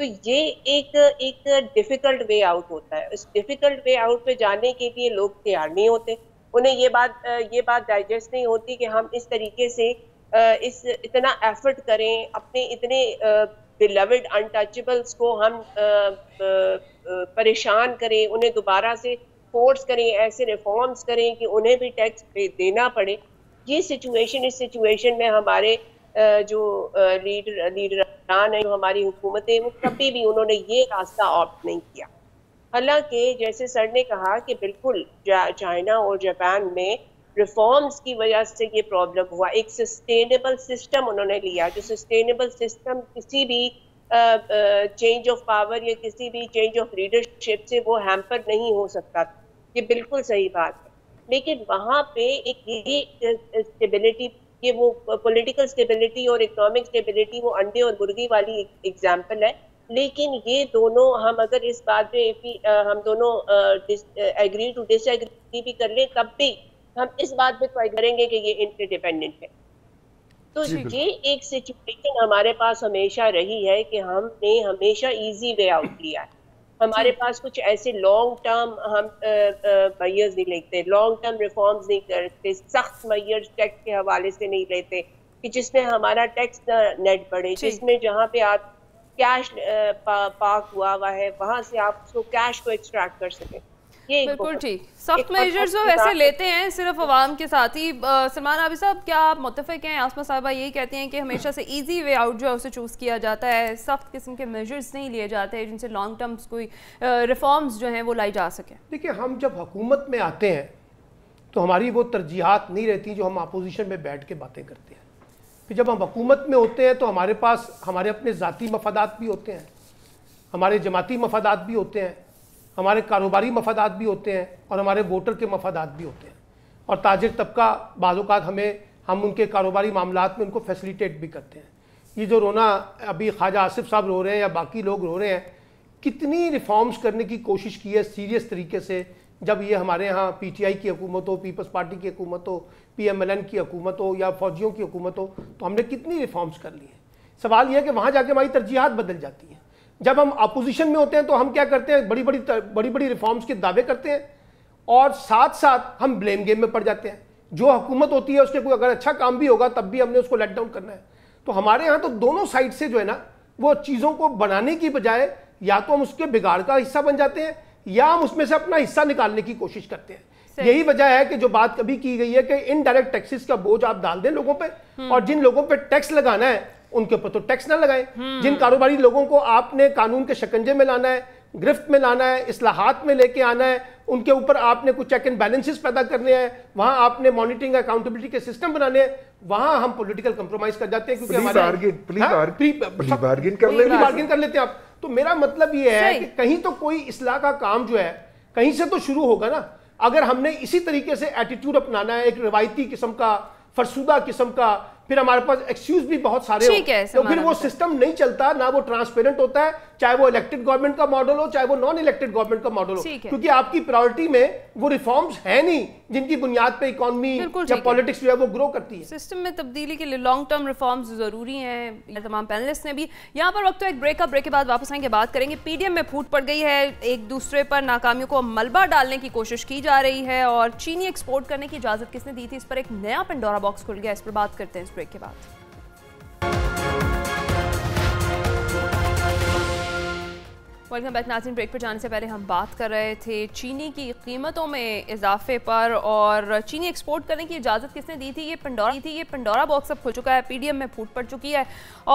तो ये एक एक डिफिकल्ट वे आउट होता है इस डिफिकल्ट वे आउट पे जाने के लिए लोग तैयार नहीं होते उन्हें ये बात ये बात डाइजेस्ट नहीं होती कि हम इस तरीके से इस इतना एफर्ट करें अपने इतने बिलवड अनटचेबल्स को हम परेशान करें उन्हें दोबारा से फोर्स करें ऐसे रिफॉर्म्स करें कि उन्हें भी टैक्स देना पड़े ये सिचुएशन इस सिचुएशन में हमारे जो लीडर लीडरान है जो हमारी हुकूमत है वो कभी भी उन्होंने ये रास्ता ऑप्ट नहीं किया हालांकि जैसे सर ने कहा कि बिल्कुल चाइना और जापान में रिफॉर्म्स की वजह से ये प्रॉब्लम हुआ एक सस्टेनेबल सिस्टम उन्होंने लिया जो सस्टेनेबल सिस्टम किसी भी चेंज ऑफ पावर या किसी भी चेंज ऑफ लीडरशिप से वो हैम्पर नहीं हो सकता ये बिल्कुल सही बात है लेकिन वहाँ पे एक यही स्टेबिलिटी ये वो पॉलिटिकल स्टेबिलिटी और इकोनॉमिक स्टेबिलिटी वो अंडे और मुर्गी वाली एग्जाम्पल है लेकिन ये दोनों हम अगर इस बात पे हम दोनों एग्री टू डिसएग्री भी कर लें तब भी हम इस बात पे तो करेंगे कि ये इंटरडिपेंडेंट है तो ये एक सिचुएशन हमारे पास हमेशा रही है कि हमने हमेशा इजी वे आउट लिया है हमारे पास कुछ ऐसे लॉन्ग टर्म हम मैयर्स नहीं लेते लॉन्ग टर्म रिफॉर्म्स नहीं करते सख्त मैयर्स टैक्स के हवाले से नहीं लेते कि जिसमें हमारा टैक्स नेट बढ़े जिसमें जहाँ पे आप कैश पार्क हुआ हुआ है वहाँ से आप उसको कैश को एक्सट्रैक्ट कर सकें बिल्कुल ठीक सख्त मेजर्स वो वैसे लेते हैं सिर्फ आवाम के साथ ही सलमान आबी साहब क्या आप मुतफ़ हैं आसमा साहबा यही कहती हैं कि हमेशा से इजी वे आउट जो है उसे चूज़ किया जाता है सख्त किस्म के मेजर्स नहीं लिए जाते हैं जिनसे लॉन्ग टर्म्स कोई रिफॉर्म्स जो हैं वो लाई जा सके देखिए हम जब हुकूमत में आते हैं तो हमारी वो तरजीहत नहीं रहती जो हम अपोजिशन में बैठ के बातें करते हैं फिर जब हम हकूमत में होते हैं तो हमारे पास हमारे अपने ज़ाती मफादात भी होते हैं हमारे जमाती मफादात भी होते हैं हमारे कारोबारी मफादात भी होते हैं और हमारे वोटर के मफादात भी होते हैं और ताजिर तबका बाज़ात हमें हम उनके कारोबारी मामला में उनको फैसिलिटेट भी करते हैं ये जो रोना अभी ख्वाजा आसिफ साहब रो रहे हैं या बाकी लोग रो रहे हैं कितनी रिफॉर्म्स करने की कोशिश की है सीरियस तरीके से जब ये हमारे यहाँ पी टी आई की हुकूमत हो पीपल्स पार्टी की हकूमत हो पी एम एल एन की हुकूमत हो या फौजियों की हकूमत हो तो हमने कितनी रिफॉर्म्स कर ली हैं सवाल यह है कि वहाँ जाके हमारी तरजीहत बदल जाती हैं जब हम अपोजिशन में होते हैं तो हम क्या करते हैं बड़ी बड़ी बड़ी बड़ी रिफॉर्म्स के दावे करते हैं और साथ साथ हम ब्लेम गेम में पड़ जाते हैं जो हुकूमत होती है उसके कोई अगर अच्छा काम भी होगा तब भी हमने उसको लेट डाउन करना है तो हमारे यहाँ तो दोनों साइड से जो है ना वो चीज़ों को बनाने की बजाय या तो हम उसके बिगाड़ का हिस्सा बन जाते हैं या हम उसमें से अपना हिस्सा निकालने की कोशिश करते हैं यही वजह है कि जो बात कभी की गई है कि इनडायरेक्ट टैक्सेस का बोझ आप डाल दें लोगों पे हम्म। और जिन लोगों पे टैक्स लगाना है उनके ऊपर तो टैक्स ना लगाए हम्म। जिन कारोबारी लोगों को आपने कानून के शकंजे में लाना है गिरफ्त में लाना है असलाहत में लेके आना है उनके ऊपर आपने कुछ चेक एंड बैलेंसेस पैदा करने हैं वहां आपने मॉनिटरिंग अकाउंटेबिलिटी के सिस्टम बनाने हैं वहां हम पॉलिटिकल कंप्रोमाइज कर जाते हैं क्योंकि हमारे बार्गेन प्लीज बार्गेन, कर लेते हैं आप तो मेरा मतलब ये है कि कहीं तो कोई इसलाह का काम जो है कहीं से तो शुरू होगा ना अगर हमने इसी तरीके से एटीट्यूड अपनाना है एक रिवायती किस्म का फरसुदा किस्म का फिर हमारे पास एक्सक्यूज भी बहुत सारे ठीक है तो फिर वो सिस्टम नहीं चलता ना वो ट्रांसपेरेंट होता है चाहे वो इलेक्टेड गवर्नमेंट का मॉडल हो चाहे वो नॉन इलेक्टेड गवर्नमेंट का मॉडल हो क्योंकि आपकी प्रायोरिटी में वो रिफॉर्म्स है नहीं जिनकी बुनियाद पे इकोनॉमी या पॉलिटिक्स जो है वो ग्रो करती है सिस्टम में तब्दीली के लिए लॉन्ग टर्म रिफॉर्म्स जरूरी हैं तमाम पैनलिस्ट ने भी यहाँ पर वक्त तो एक ब्रेक का ब्रेक के बाद वापस आएंगे बात करेंगे पीडीएम में फूट पड़ गई है एक दूसरे पर नाकामियों को मलबा डालने की कोशिश की जा रही है और चीनी एक्सपोर्ट करने की इजाजत किसने दी थी इस पर एक नया पंडोरा बॉक्स खुल गया इस पर बात करते हैं ब्रेक के बाद वेलकम बैक नाजिन ब्रेक पर जाने से पहले हम बात कर रहे थे चीनी की कीमतों में इजाफे पर और चीनी एक्सपोर्ट करने की इजाज़त किसने दी थी ये पंडोरा दी थी ये पंडोरा बॉक्स अब खुल चुका है पीडीएम में फूट पड़ चुकी है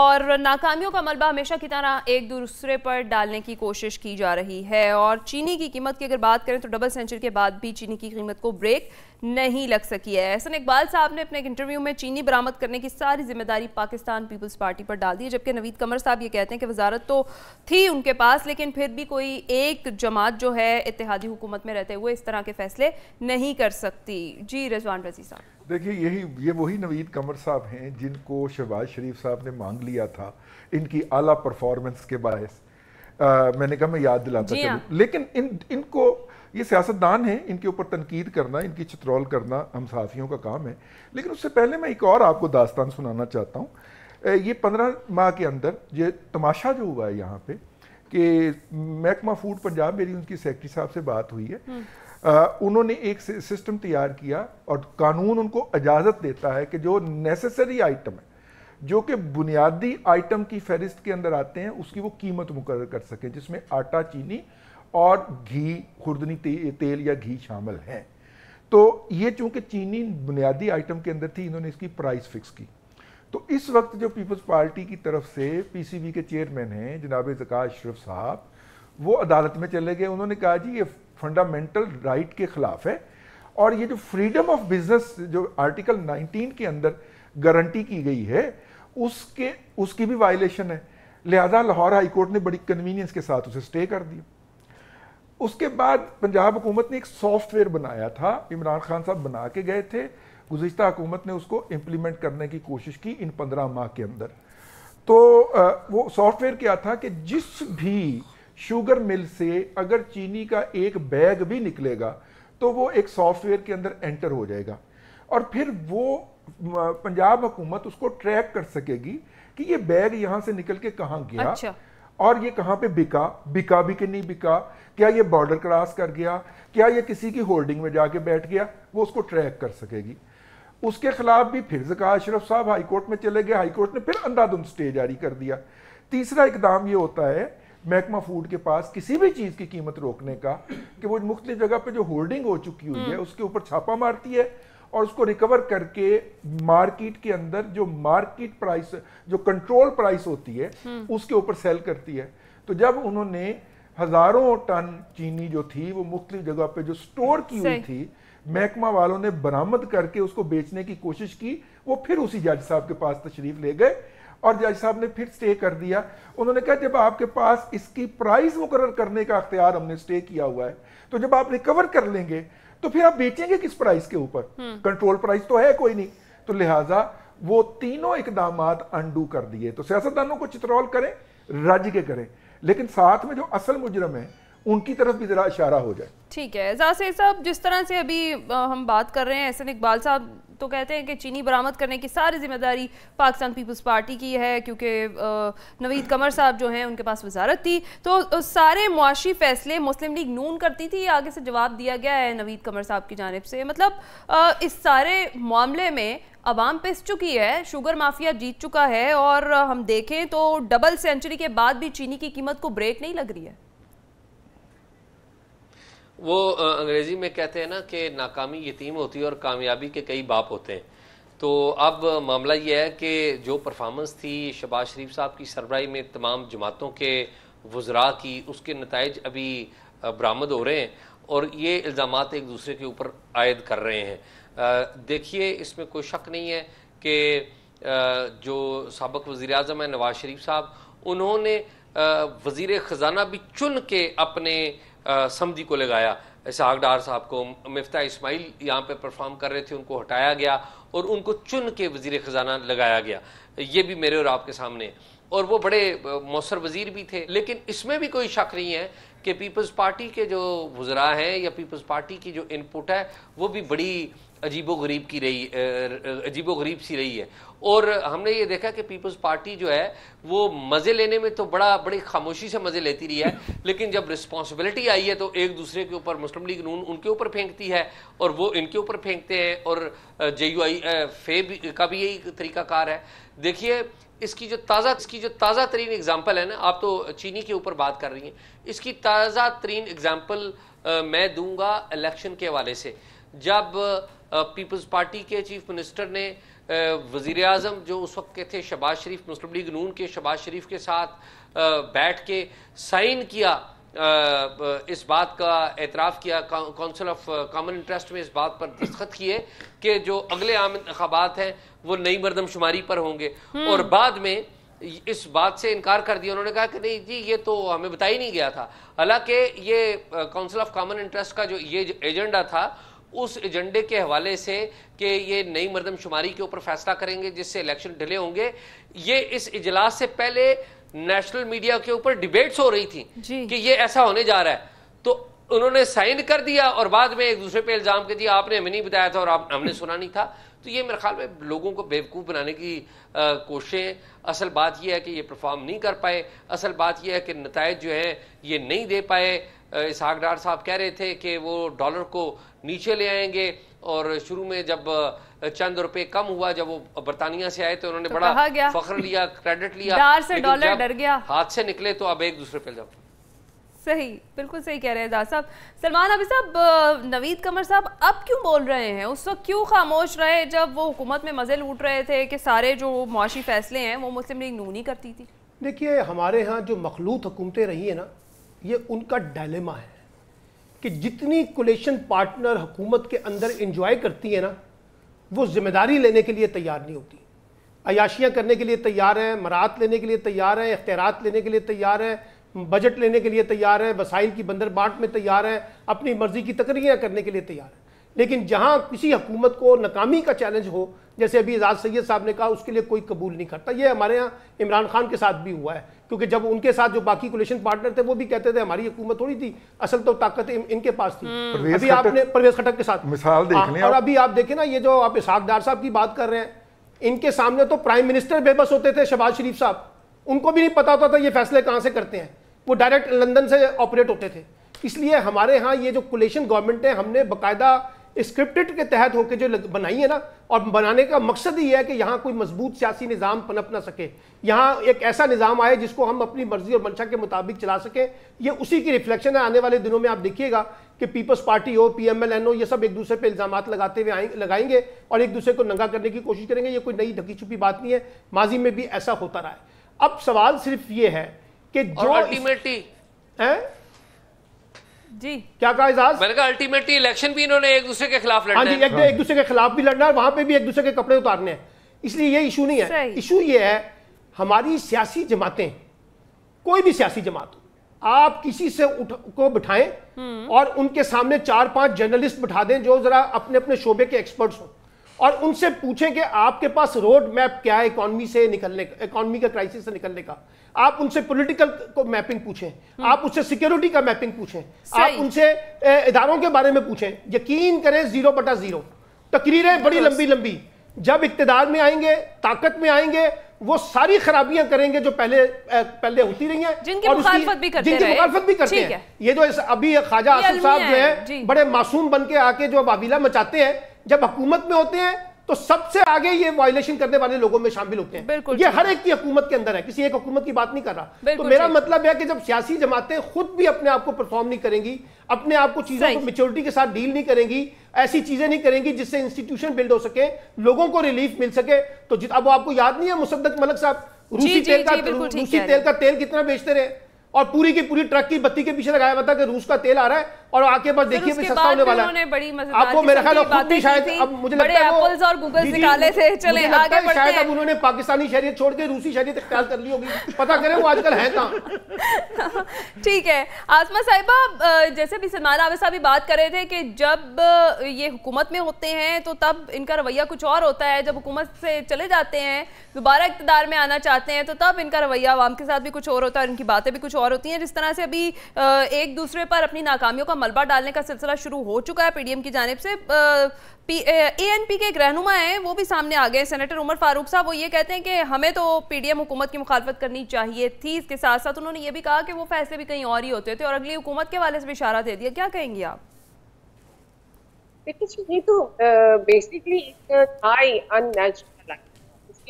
और नाकामियों का मलबा हमेशा की तरह एक दूसरे पर डालने की कोशिश की जा रही है और चीनी की कीमत की अगर बात करें तो डबल सेंचुरी के बाद भी चीनी की कीमत को ब्रेक नहीं लग सकी है एहसन इकबाल साहब ने अपने एक इंटरव्यू में चीनी बरामद करने की सारी जिम्मेदारी पाकिस्तान पीपल्स पार्टी पर डाल दी है जबकि नवीद कमर साहब ये कहते हैं कि वजारत तो थी उनके पास लेकिन फिर भी कोई एक जमात जो है इतिहादी हुकूमत में रहते हुए इस तरह के फैसले नहीं कर सकती जी रजवान रजी साहब देखिए यही ये वही नवीद कमर साहब हैं जिनको शहबाज शरीफ साहब ने मांग लिया था इनकी आला परफॉर्मेंस के बायस मैंने कहा मैं याद दिलाता चलूँ हाँ। लेकिन इन इनको ये सियासतदान हैं इनके ऊपर तनकीद करना इनकी चित्रौल करना हम साफियों का काम है लेकिन उससे पहले मैं एक और आपको दास्तान सुनाना चाहता हूँ ये पंद्रह माह के अंदर ये तमाशा जो हुआ है यहाँ पे कि महकमा फूड पंजाब मेरी उनकी सेक्रेटरी साहब से बात हुई है आ, हम्म। उन्होंने एक सिस्टम तैयार किया और कानून उनको इजाज़त देता है कि जो नेसेसरी आइटम है जो कि बुनियादी आइटम की फहरिस्त के अंदर आते हैं उसकी वो कीमत मुकर कर सकें जिसमें आटा चीनी और घी खुर्दनी ते, तेल या घी शामिल है तो ये चूंकि चीनी बुनियादी आइटम के अंदर थी इन्होंने इसकी प्राइस फिक्स की तो इस वक्त जो पीपल्स पार्टी की तरफ से पीसीबी के चेयरमैन हैं जनाब जक़ा अशरफ साहब वो अदालत में चले गए उन्होंने कहा जी ये फंडामेंटल राइट के ख़िलाफ़ है और ये जो फ्रीडम ऑफ बिजनेस जो आर्टिकल 19 के अंदर गारंटी की गई है उसके उसकी भी वायलेशन है लिहाजा लाहौर हाईकोर्ट ने बड़ी कन्वीनियंस के साथ उसे स्टे कर दिया उसके बाद पंजाब हुकूमत ने एक सॉफ्टवेयर बनाया था इमरान खान साहब बना के गए थे गुजशत हुकूमत ने उसको इम्प्लीमेंट करने की कोशिश की इन पंद्रह माह के अंदर तो वो सॉफ्टवेयर क्या था कि जिस भी शुगर मिल से अगर चीनी का एक बैग भी निकलेगा तो वो एक सॉफ्टवेयर के अंदर एंटर हो जाएगा और फिर वो पंजाब हुकूमत उसको ट्रैक कर सकेगी कि ये बैग यहाँ से निकल के कहाँ गया अच्छा। और ये कहाँ पे बिका बिका भी कि नहीं बिका क्या ये बॉर्डर क्रॉस कर गया क्या ये किसी की होल्डिंग में जाके बैठ गया वो उसको ट्रैक कर सकेगी उसके खिलाफ भी फिर जका अशरफ साहब हाईकोर्ट में चले गए हाईकोर्ट ने फिर अंधाधुंध स्टे जारी कर दिया तीसरा इकदाम ये होता है महकमा फूड के पास किसी भी चीज़ की कीमत रोकने का कि वो मुख्तलिफ जगह पे जो होल्डिंग हो चुकी हुई है हम्म। उसके ऊपर छापा मारती है और उसको रिकवर करके मार्केट के अंदर जो मार्केट प्राइस जो कंट्रोल प्राइस होती है हम्म। उसके ऊपर सेल करती है तो जब उन्होंने हजारों टन चीनी जो थी वो मुख्त जगह पे जो स्टोर की हुई थी महकमा वालों ने बरामद करके उसको बेचने की कोशिश की वो फिर उसी जज साहब के पास तशरीफ ले गए और जज साहब ने फिर स्टे कर दिया उन्होंने कहा जब आपके पास इसकी प्राइस मुकर करने का अख्तियार हमने स्टे किया हुआ है तो जब आप रिकवर कर लेंगे तो फिर आप बेचेंगे किस प्राइस के ऊपर कंट्रोल हम्म। प्राइस तो है कोई नहीं तो लिहाजा वो तीनों इकदाम अंडू कर दिए तो सियासतदानों को चित्रौल करें रज के करें लेकिन साथ में जो असल मुजरम है उनकी तरफ भी ज़रा इशारा हो जाए ठीक है साहब जिस तरह से अभी हम बात कर रहे हैं एहसन इकबाल साहब तो कहते हैं कि चीनी बरामद करने की सारी जिम्मेदारी पाकिस्तान पीपल्स पार्टी की है क्योंकि नवीद कमर साहब जो हैं उनके पास वजारत थी तो सारे मुआशी फैसले मुस्लिम लीग नून करती थी आगे से जवाब दिया गया है नवीद कमर साहब की जानब से मतलब इस सारे मामले में अवाम पिस चुकी है शुगर माफिया जीत चुका है और हम देखें तो डबल सेंचुरी के बाद भी चीनी की कीमत को ब्रेक नहीं लग रही है वो अंग्रेज़ी में कहते हैं ना कि नाकामी यतीम होती है और कामयाबी के कई बाप होते हैं तो अब मामला यह है कि जो परफॉर्मेंस थी शबाज शरीफ साहब की सरबराही में तमाम जमातों के वज्रा की उसके नतज अभी बरामद हो रहे हैं और ये इल्ज़ाम एक दूसरे के ऊपर आयद कर रहे हैं देखिए इसमें कोई शक नहीं है कि जो सबक वज़ी अजम है नवाज़ शरीफ साहब उन्होंने वज़ी ख़जाना भी चुन के अपने समी को लगाया इसहाक आगडार साहब को मफ्ता इस्माइल यहाँ पे परफॉर्म कर रहे थे उनको हटाया गया और उनको चुन के वजीर ख़जाना लगाया गया ये भी मेरे और आपके सामने और वो बड़े मौसर वजीर भी थे लेकिन इसमें भी कोई शक नहीं है कि पीपल्स पार्टी के जो वजरा हैं या पीपल्स पार्टी की जो इनपुट है वो भी बड़ी अजीबो गरीब की रही अजीबो गरीब सी रही है और हमने ये देखा कि पीपल्स पार्टी जो है वो मज़े लेने में तो बड़ा बड़ी खामोशी से मज़े लेती रही है लेकिन जब रिस्पॉन्सिबिलिटी आई है तो एक दूसरे के ऊपर मुस्लिम लीग नून उनके ऊपर फेंकती है और वो इनके ऊपर फेंकते हैं और जे यू आई फे का भी यही तरीकाकार है देखिए इसकी जो ताज़ा इसकी जो ताज़ा तरीन एग्ज़ाम्पल है ना आप तो चीनी के ऊपर बात कर रही हैं इसकी ताज़ा तरीन एग्ज़ाम्पल मैं दूंगा इलेक्शन के हवाले से जब पीपल्स पार्टी के चीफ मिनिस्टर ने वजीर अजम जो उस वक्त के थे शबाज शरीफ मुस्लिम लीग नून के शबाज शरीफ के साथ बैठ के साइन किया इस बात का एतराफ़ किया काउंसिल ऑफ कॉमन इंटरेस्ट में इस बात पर दस्खत किए कि जो अगले आम इंतबात हैं वो नई मरदमशुमारी पर होंगे हम्म। और बाद में इस बात से इनकार कर दिया उन्होंने कहा कि नहीं जी ये तो हमें बता ही नहीं गया था हालांकि ये काउंसिल ऑफ कॉमन इंटरेस्ट का जो ये एजेंडा था उस एजेंडे के हवाले से कि ये नई मरदमशुमारी के ऊपर फैसला करेंगे जिससे इलेक्शन डिले होंगे ये इस इजलास से पहले नेशनल मीडिया के ऊपर डिबेट्स हो रही थी कि ये ऐसा होने जा रहा है तो उन्होंने साइन कर दिया और बाद में एक दूसरे पे इल्ज़ाम के दिए आपने हमें नहीं बताया था और आप हमने सुना नहीं था तो ये मेरे ख्याल में लोगों को बेवकूफ़ बनाने की कोशिशें असल बात यह है कि ये परफॉर्म नहीं कर पाए असल बात यह है कि नतज जो है ये नहीं दे पाए इसहाक डार साहब कह रहे थे कि वो डॉलर को नीचे ले आएंगे और शुरू में जब चंद रुपए कम हुआ जब वो बरतानिया से आए तो उन्होंने तो बड़ा फख्र लिया क्रेडिट लिया डार से डॉलर डर गया हाथ से निकले तो अब एक दूसरे पे जब सही बिल्कुल सही कह रहे हैं दास साहब सलमान अभी साहब नवीद कमर साहब अब क्यों बोल रहे हैं उस वक्त क्यों खामोश रहे जब वो हुकूमत में मज़े लूट रहे थे कि सारे जो मुआशी फैसले हैं वो मुस्लिम लीग नूनी करती थी देखिए हमारे यहाँ जो मखलूत हुकूमतें रही हैं ना ये उनका डायलेमा है कि जितनी कोलेशन पार्टनर हुकूमत के अंदर इंजॉय करती है ना वो जिम्मेदारी लेने के लिए तैयार नहीं होती अयाशियाँ करने के लिए तैयार हैं मरात लेने के लिए तैयार हैं इख्तियारत लेने के लिए तैयार हैं बजट लेने के लिए तैयार हैं वसाइल की बंदर बांट में तैयार हैं अपनी मर्ज़ी की तकरियाँ करने के लिए तैयार हैं लेकिन जहाँ किसी हकूमत को नाकामी का चैलेंज हो जैसे अभी एजाज सैयद साहब ने कहा उसके लिए कोई कबूल नहीं करता ये हमारे यहाँ इमरान खान के साथ भी हुआ है क्योंकि जब उनके साथ जो बाकी कोलेशन पार्टनर थे वो भी कहते थे हमारी हुकूमत थोड़ी थी असल तो ताकत इनके पास थी हम्म। अभी आपने परवेज खटक के साथ मिसाल देख हाँ, लें और अभी आप देखें ना ये जो आप इसहाक साहब की बात कर रहे हैं इनके सामने तो प्राइम मिनिस्टर बेबस होते थे शहबाज शरीफ साहब उनको भी नहीं पता होता था ये फैसले कहाँ से करते हैं वो डायरेक्ट लंदन से ऑपरेट होते थे इसलिए हमारे यहाँ ये जो कोलेशन गवर्नमेंट है हमने बाकायदा स्क्रिप्टेड के तहत होकर जो बनाई है ना और बनाने का मकसद ही है कि यहाँ कोई मजबूत सियासी निज़ाम पनप ना सके यहाँ एक ऐसा निज़ाम आए जिसको हम अपनी मर्जी और मंशा के मुताबिक चला सकें ये उसी की रिफ्लेक्शन है आने वाले दिनों में आप देखिएगा कि पीपल्स पार्टी हो पी एम एल एन हो ये सब एक दूसरे पर इल्ज़ाम लगाते हुए लगाएंगे और एक दूसरे को नंगा करने की कोशिश करेंगे ये कोई नई ढकी छुपी बात नहीं है माजी में भी ऐसा होता रहा है अब सवाल सिर्फ ये है कि जो अल्टीमेटली जी क्या कहा एजाज मैंने कहा अल्टीमेटली इलेक्शन भी इन्होंने एक दूसरे के खिलाफ लड़ना हाँ जी एक दूसरे के खिलाफ भी लड़ना है वहां पे भी एक दूसरे के कपड़े उतारने हैं इसलिए ये इशू नहीं है इशू ये है हमारी सियासी जमातें कोई भी सियासी जमात आप किसी से उठ, को बिठाएं हम्म। और उनके सामने चार पांच जर्नलिस्ट बिठा दें जो जरा अपने अपने शोबे के एक्सपर्ट्स हों और उनसे पूछें कि आपके पास रोड मैप क्या है इकोनॉमी से निकलने का इकोनॉमी का क्राइसिस से निकलने का आप उनसे पॉलिटिकल को मैपिंग हम्म। पूछें आप उनसे सिक्योरिटी का मैपिंग पूछें आप उनसे इधारों के बारे में पूछें यकीन करें जीरो बटा जीरो तकरीरें बड़ी लंबी लंबी जब इकतदार में आएंगे ताकत में आएंगे वो सारी खराबियां करेंगे जो पहले पहले होती रही हैं जिनकी और भी करते जिनकी मुखालफत भी करते हैं ये जो इस अभी ख्वाजा आसफ साहब जो है बड़े मासूम बन के आके जो बाबीला मचाते हैं जब हकूमत में होते हैं तो सबसे आगे ये वायलेशन करने वाले लोगों में शामिल होते हैं ये हर एक की हकूमत के अंदर है किसी एक हकूमत की बात नहीं कर रहा तो मेरा मतलब है कि जब सियासी जमातें खुद भी अपने आप को परफॉर्म नहीं करेंगी अपने आप को चीजों को मेच्योरिटी के साथ डील नहीं करेंगी ऐसी चीजें नहीं करेंगी जिससे इंस्टीट्यूशन बिल्ड हो सके लोगों को रिलीफ मिल सके तो अब आपको याद नहीं है मुसद्दक मलक साहब रूसी तेल का रूसी तेल का तेल कितना बेचते रहे और पूरी की पूरी ट्रक की बत्ती के पीछे लगाया हुआ था कि रूस का तेल आ रहा है और आके बस देखिए भी सस्ता होने वाला है आपको मेरा ख्याल खुद भी शायद अब मुझे लगता है एप्पल्स और गूगल निकाले थे चले आगे बढ़ते शायद अब उन्होंने पाकिस्तानी शरीयत छोड़ के रूसी शरीयत इख्तियार कर ली होगी पता करें वो आजकल है कहां ठीक है आसमा साहिबा जैसे भी सलमान आवे साहब भी बात कर रहे थे कि जब ये हुकूमत में होते हैं तो तब इनका रवैया कुछ और होता है जब हुकूमत से चले जाते हैं दोबारा इकतदार में आना चाहते हैं तो तब इनका रवैया आवाम के साथ भी कुछ और होता है और इनकी बातें भी कुछ और होती हैं जिस तरह से अभी एक दूसरे पर अपनी नाकामियों का मलबा डालने का सिलसिला शुरू हो चुका है पीडीएम की जानब से ए एन पी के एक रहनुमा हैं वो भी सामने आ गए सेनेटर उमर फारूक साहब वो ये कहते हैं कि हमें तो पीडीएम हुकूमत की मुखालफत करनी चाहिए थी इसके साथ साथ उन्होंने ये भी कहा कि वो फैसले भी कहीं और ही होते थे और अगली हुकूमत के वाले से भी इशारा दे दिया क्या कहेंगे आप देखिए ये तो बेसिकली एक था अननेचुरल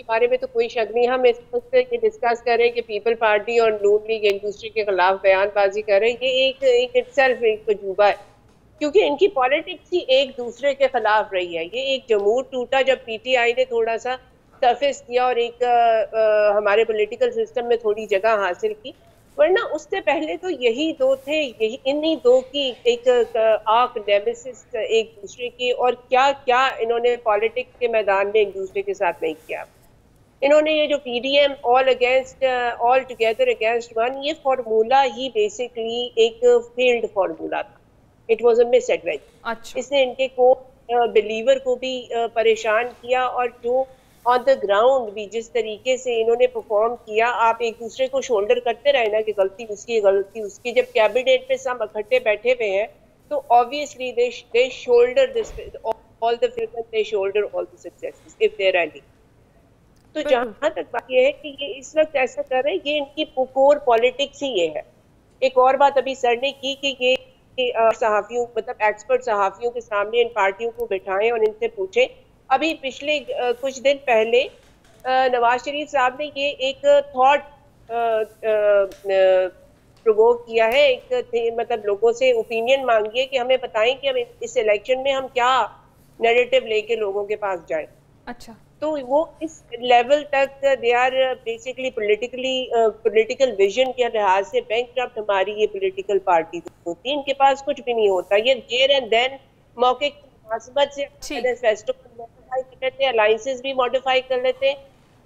के बारे में तो कोई शक नहीं हम इस वक्त ये डिस्कस कर रहे हैं कि पीपल पार्टी और नून लीग एक दूसरे के खिलाफ बयानबाजी कर रहे हैं ये एक एक सेल्फ एक तजुबा है क्योंकि इनकी पॉलिटिक्स ही एक दूसरे के खिलाफ रही है ये एक जमूर टूटा जब पीटीआई ने थोड़ा सा सरफेस किया और एक आ, हमारे पॉलिटिकल सिस्टम में थोड़ी जगह हासिल की वरना उससे पहले तो यही दो थे यही इन्हीं दो की एक आंख डेमिसिस एक दूसरे की और क्या क्या इन्होंने पॉलिटिक्स के मैदान में एक दूसरे के साथ नहीं किया इन्होंने ये जो P D M all against all together against one ये फार्मूला ही बेसिकली एक फेल्ड फार्मूला था it was a misadventure इसने इनके को बिलीवर uh, को भी uh, परेशान किया और जो ऑन द ग्राउंड भी जिस तरीके से इन्होंने परफॉर्म किया आप एक दूसरे को शोल्डर करते रहे ना कि गलती उसकी गलती उसकी जब कैबिनेट पे सब इकट्ठे बैठे हुए हैं तो obviously they shoulder this all the failures they shoulder all the success if there are तो जहां तक बात यह है कि ये इस वक्त ऐसा कर रहे हैं ये इनकी कोर पॉलिटिक्स ही ये है एक और बात अभी सर ने की कि ये सहाफियों मतलब एक्सपर्ट सहाफियों के सामने इन पार्टियों को बैठाए और इनसे पूछे अभी पिछले कुछ दिन पहले नवाज शरीफ साहब ने ये एक थॉट प्रवोव किया है एक मतलब लोगों से ओपिनियन मांगी है कि हमें बताएं कि हम इस इलेक्शन में हम क्या नैरेटिव लेके लोगों के पास जाएं अच्छा तो वो इस लेवल तक they are basically politically political vision के लिहाज से बैंक हमारी ये पॉलिटिकल पार्टी होती है इनके पास कुछ भी नहीं होता ये देर एंड देन मौके की मुनासबत से मैनिफेस्टो मॉडिफाई कर लेते हैं अलाइंसेस भी मॉडिफाई कर लेते हैं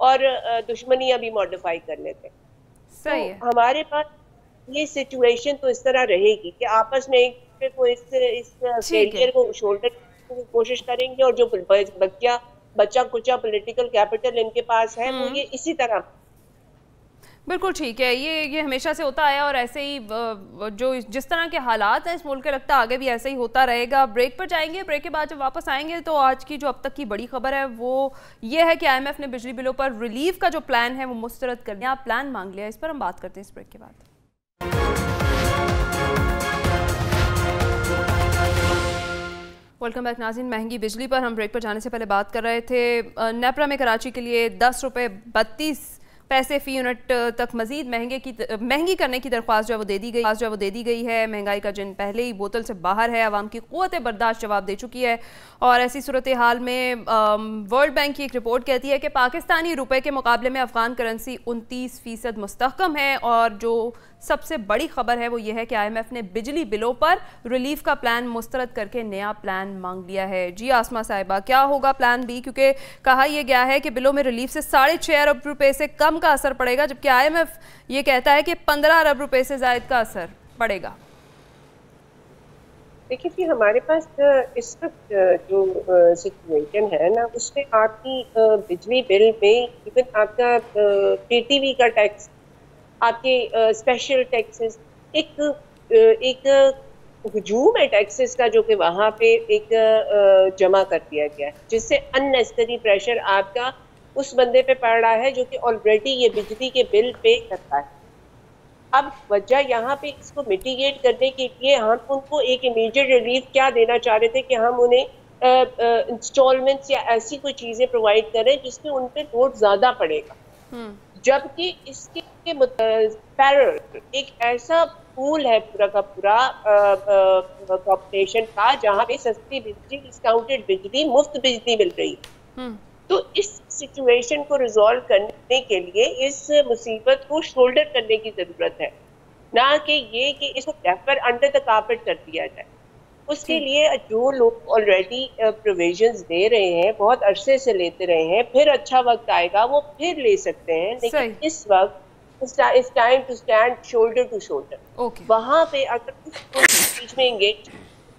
और uh, दुश्मनियां भी मॉडिफाई कर लेते हैं तो हमारे पास ये सिचुएशन तो इस तरह रहेगी कि आपस में एक को इस इस फेलियर को शोल्डर की कोशिश करेंगे और जो बकिया बचा कुचा पॉलिटिकल कैपिटल इनके पास है वो हम्म। ये इसी तरह बिल्कुल ठीक है ये ये हमेशा से होता है और ऐसे ही जो जिस तरह के हालात हैं इस मुल्क के लगता है आगे भी ऐसे ही होता रहेगा ब्रेक पर जाएंगे ब्रेक के बाद जब वापस आएंगे तो आज की जो अब तक की बड़ी खबर है वो ये है कि आईएमएफ ने बिजली बिलों पर रिलीफ का जो प्लान है वो मुस्तरद कर लिया प्लान मांग लिया इस पर हम बात करते हैं इस ब्रेक के बाद वेलकम बैक नाजिन महंगी बिजली पर हम ब्रेक पर जाने से पहले बात कर रहे थे नेपरा में कराची के लिए दस रुपये बत्तीस पैसे फी यूनिट तक मजीद महंगे की महंगी करने की दरख्वास्त जो है वो दे दी गई जो है वो दे दी गई है महंगाई का जिन पहले ही बोतल से बाहर है आवाम की क़ुत बर्दाश्त जवाब दे चुकी है और ऐसी सूरत हाल में वर्ल्ड बैंक की एक रिपोर्ट कहती है कि पाकिस्तानी रुपए के मुकाबले में अफगान करेंसी उनतीस फ़ीसद मस्तकम है और जो सबसे बड़ी खबर है वो ये है कि आईएमएफ ने बिजली बिलों पर रिलीफ का प्लान मुस्तरद करके नया प्लान मांग लिया है जी आसमा साहिबा क्या होगा प्लान बी क्योंकि कहा यह गया है कि बिलों में रिलीफ से साढ़े छः अरब रुपये से कम का असर पड़ेगा जबकि आईएमएफ ये कहता है कि पंद्रह अरब रुपये से जायद का असर पड़ेगा देखिए जी हमारे पास इस वक्त जो सिचुएशन है ना उसमें आपकी बिजली बिल में इवन आपका पीटीवी का टैक्स आपके स्पेशल टैक्सेस एक एक हजूम है टैक्सेस का जो कि वहाँ पे एक जमा कर दिया गया है जिससे अननेसेसरी प्रेशर आपका उस बंदे पे पड़ रहा है जो कि ऑलरेडी ये बिजली के बिल पे करता है अब वजह यहाँ पे इसको मिटिगेट करने के लिए हम उनको एक इमीडिएट रिलीफ क्या देना चाह रहे थे कि हम उन्हें इंस्टॉलमेंट्स या ऐसी कोई चीज़ें प्रोवाइड करें जिसमें उन पर लोड ज़्यादा पड़ेगा हम्म। जबकि इसके पैरल एक ऐसा पूल है पूरा का पूरा कॉम्पिटिशन का जहाँ पे सस्ती बिजली डिस्काउंटेड बिजली मुफ्त बिजली मिल रही है हम्म। तो इस सिचुएशन को रिजॉल्व करने के लिए इस मुसीबत को शोल्डर करने की जरूरत है ना कि ये कि इसको डेफर अंडर द कार्पेट कर दिया जाए उसके लिए जो लोग ऑलरेडी प्रोविजन uh, दे रहे हैं बहुत अरसे से लेते रहे हैं फिर अच्छा वक्त आएगा वो फिर ले सकते हैं लेकिन इस वक्त इस time to stand shoulder to shoulder वहाँ पे अगर बीच में एंगेज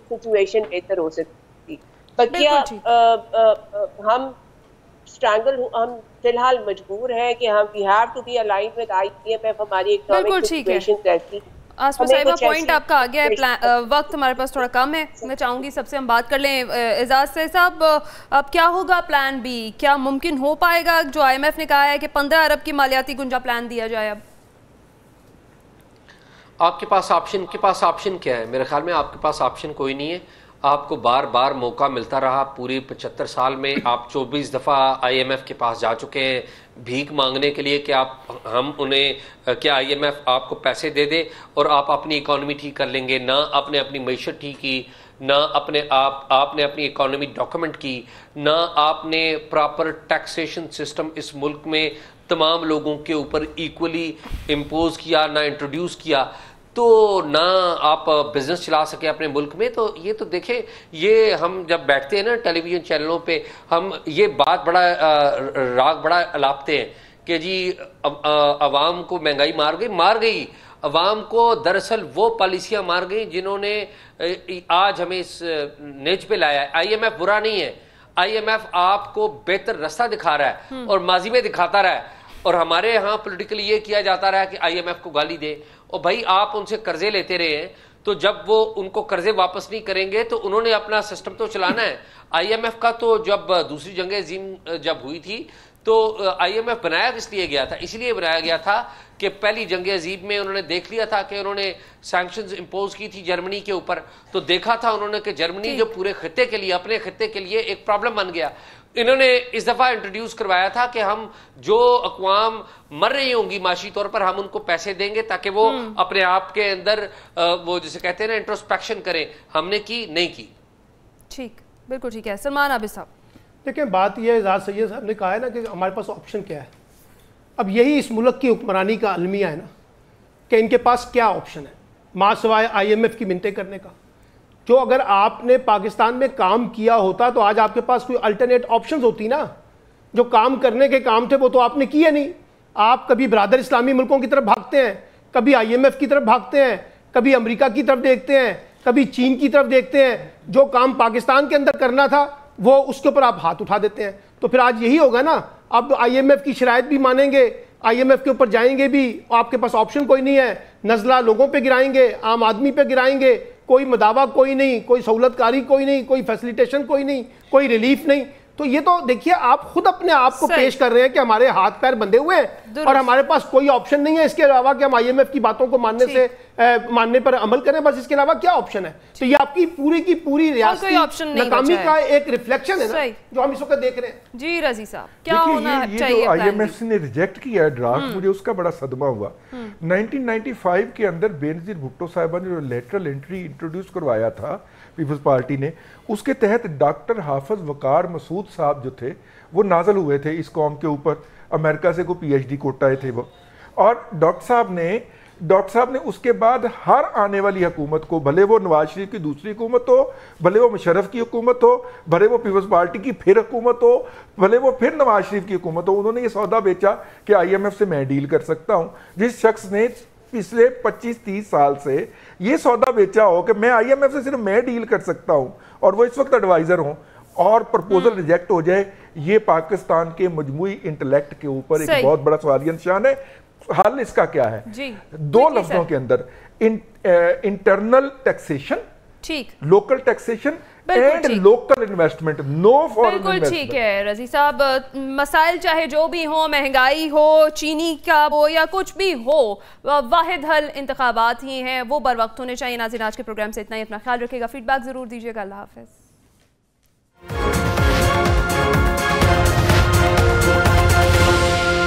सिचुएशन बेहतर हो सकती uh, uh, हम स्ट्रगल हम फिलहाल मजबूर हैं कि हम we have to be align with IPF हमारी इकोनॉमिक सिचुएशन कैसी आसमा साहिबा पॉइंट आपका आ गया है प्लान uh, वक्त हमारे पास थोड़ा कम है मैं चाहूँगी सबसे हम बात कर लें uh, एजाज से साहब uh, अब क्या होगा प्लान बी क्या मुमकिन हो पाएगा जो आईएमएफ ने कहा है कि पंद्रह अरब की मालियाती गुंजा प्लान दिया जाए अब आपके पास ऑप्शन के पास ऑप्शन क्या है मेरे ख्याल में आपके पास ऑप्शन कोई नहीं है आपको बार बार मौका मिलता रहा पूरी पचहत्तर साल में आप 24 दफ़ा आईएमएफ के पास जा चुके हैं भीख मांगने के लिए कि आप हम उन्हें क्या आईएमएफ आपको पैसे दे दे और आप अपनी इकॉनमी ठीक कर लेंगे ना आपने अपनी मीशत ठीक की ना अपने आप आपने अपनी इकोनॉमी डॉक्यूमेंट की ना आपने प्रॉपर टैक्सेशन सिस्टम इस मुल्क में तमाम लोगों के ऊपर इक्वली इम्पोज़ किया ना इंट्रोड्यूस किया तो ना आप बिजनेस चला सके अपने मुल्क में तो ये तो देखें ये हम जब बैठते हैं ना टेलीविजन चैनलों पे हम ये बात बड़ा राग बड़ा अलापते हैं कि जी आवाम को महंगाई मार गई मार गई अवाम को दरअसल वो पॉलिसियाँ मार गई जिन्होंने आज हमें इस नेच पे लाया है आईएमएफ बुरा नहीं है आईएमएफ आपको बेहतर रास्ता दिखा रहा है हम्म। और माजी में दिखाता रहा है और हमारे यहाँ पोलिटिकली ये किया जाता रहा है कि आईएमएफ को गाली दे और भाई आप उनसे कर्जे लेते रहे हैं तो जब वो उनको कर्जे वापस नहीं करेंगे तो उन्होंने अपना सिस्टम तो चलाना है आईएमएफ का तो जब दूसरी जंग जीम जब हुई थी तो आईएमएफ बनाया किस लिए गया था इसलिए बनाया गया था कि पहली जंग अजीब में उन्होंने देख लिया था कि उन्होंने सैंक्शंस इम्पोज की थी जर्मनी के ऊपर तो देखा था उन्होंने कि जर्मनी जो पूरे खत्ते के लिए अपने खत्ते के लिए एक प्रॉब्लम बन गया इन्होंने इस दफ़ा इंट्रोड्यूस करवाया था कि हम जो अकवाम मर रही होंगी माशी तौर पर हम उनको पैसे देंगे ताकि वो हम्म। अपने आप के अंदर वो जिसे कहते हैं ना इंट्रोस्पेक्शन करें हमने की नहीं की ठीक बिल्कुल ठीक है सलमान आबिद साहब देखिए बात यह एजाज सैद साहब ने कहा है ना कि हमारे पास ऑप्शन क्या है अब यही इस मुल्क की हुक्मरानी का अलमिया है ना कि इनके पास क्या ऑप्शन है माँ सवाए आई एम एफ की मिनतें करने का जो तो अगर आपने पाकिस्तान में काम किया होता तो आज आपके पास कोई अल्टरनेट ऑप्शंस होती ना जो काम करने के काम थे वो तो आपने किए नहीं आप कभी ब्रादर इस्लामी मुल्कों की तरफ भागते हैं कभी आईएमएफ की तरफ भागते हैं कभी अमेरिका की तरफ देखते हैं कभी चीन की तरफ देखते हैं जो काम पाकिस्तान के अंदर करना था वो उसके ऊपर आप हाथ उठा देते हैं तो फिर आज यही होगा ना अब एफ़ की शराय भी मानेंगे आईएमएफ के ऊपर जाएंगे भी आपके पास ऑप्शन कोई नहीं है नज़ला लोगों पे गिराएंगे आम आदमी पे गिराएंगे कोई मदावा कोई नहीं कोई सहूलतकारी कोई नहीं कोई फैसिलिटेशन कोई नहीं कोई रिलीफ नहीं तो ये तो देखिए आप खुद अपने आप को पेश कर रहे हैं कि हमारे हाथ पैर बंधे हुए हैं और हमारे पास कोई ऑप्शन नहीं है इसके अलावा कि हम आईएमएफ की बातों को मानने से ए, मानने पर अमल करें बस इसके अलावा क्या ऑप्शन है तो ये आपकी पूरी की पूरी रियासत नाकामी का एक रिफ्लेक्शन है ना जो हम इस वक्त देख रहे हैं जी रजी साहब क्या होना चाहिए आईएमएफ ने रिजेक्ट किया है ड्राफ्ट हम्म। मुझे उसका बड़ा सदमा हुआ 1995 हम्म। के अंदर बेनजीर भुट्टो साहिबा ने जो लेटरल एंट्री इंट्रोड्यूस करवाया था पीपल्स पार्टी ने उसके तहत डॉक्टर हाफज वकार मसूद साहब जो थे वो नाजल हुए थे इस कॉम के ऊपर अमेरिका से कोई पीएचडी कोटाए थे वो और डॉक्टर साहब ने डॉक्टर साहब ने उसके बाद हर आने वाली हुकूमत को भले वो नवाज शरीफ की दूसरी हुकूमत हो भले वो मुशरफ की हुकूमत हो भले वो पीपल्स पार्टी की फिर हुकूमत हो भले वो फिर नवाज शरीफ की हुकूमत हो उन्होंने ये सौदा बेचा कि आईएमएफ से मैं डील कर सकता हूँ जिस शख्स ने पिछले 25-30 साल से ये सौदा बेचा हो कि मैं आईएमएफ से सिर्फ मैं डील कर सकता हूँ और वो इस वक्त एडवाइज़र हूँ और प्रपोजल हम्म। रिजेक्ट हो जाए ये पाकिस्तान के मजमू इंटेलेक्ट के ऊपर एक बहुत बड़ा सवाल निशान है हल इसका क्या है जी, दो लफ्जों के अंदर इंटरनल टैक्सेशन ठीक local taxation and local investment no foreign बिल्कुल ठीक है रजी साहब मसाइल चाहे जो भी हो महंगाई हो चीनी का हो या कुछ भी हो वाहिद हल इंतबात ही हैं वो बर वक्त होने चाहिए नाजिन आज के प्रोग्राम से इतना ही अपना ख्याल रखेगा फीडबैक ज़रूर दीजिएगा अल्लाह हाफिज़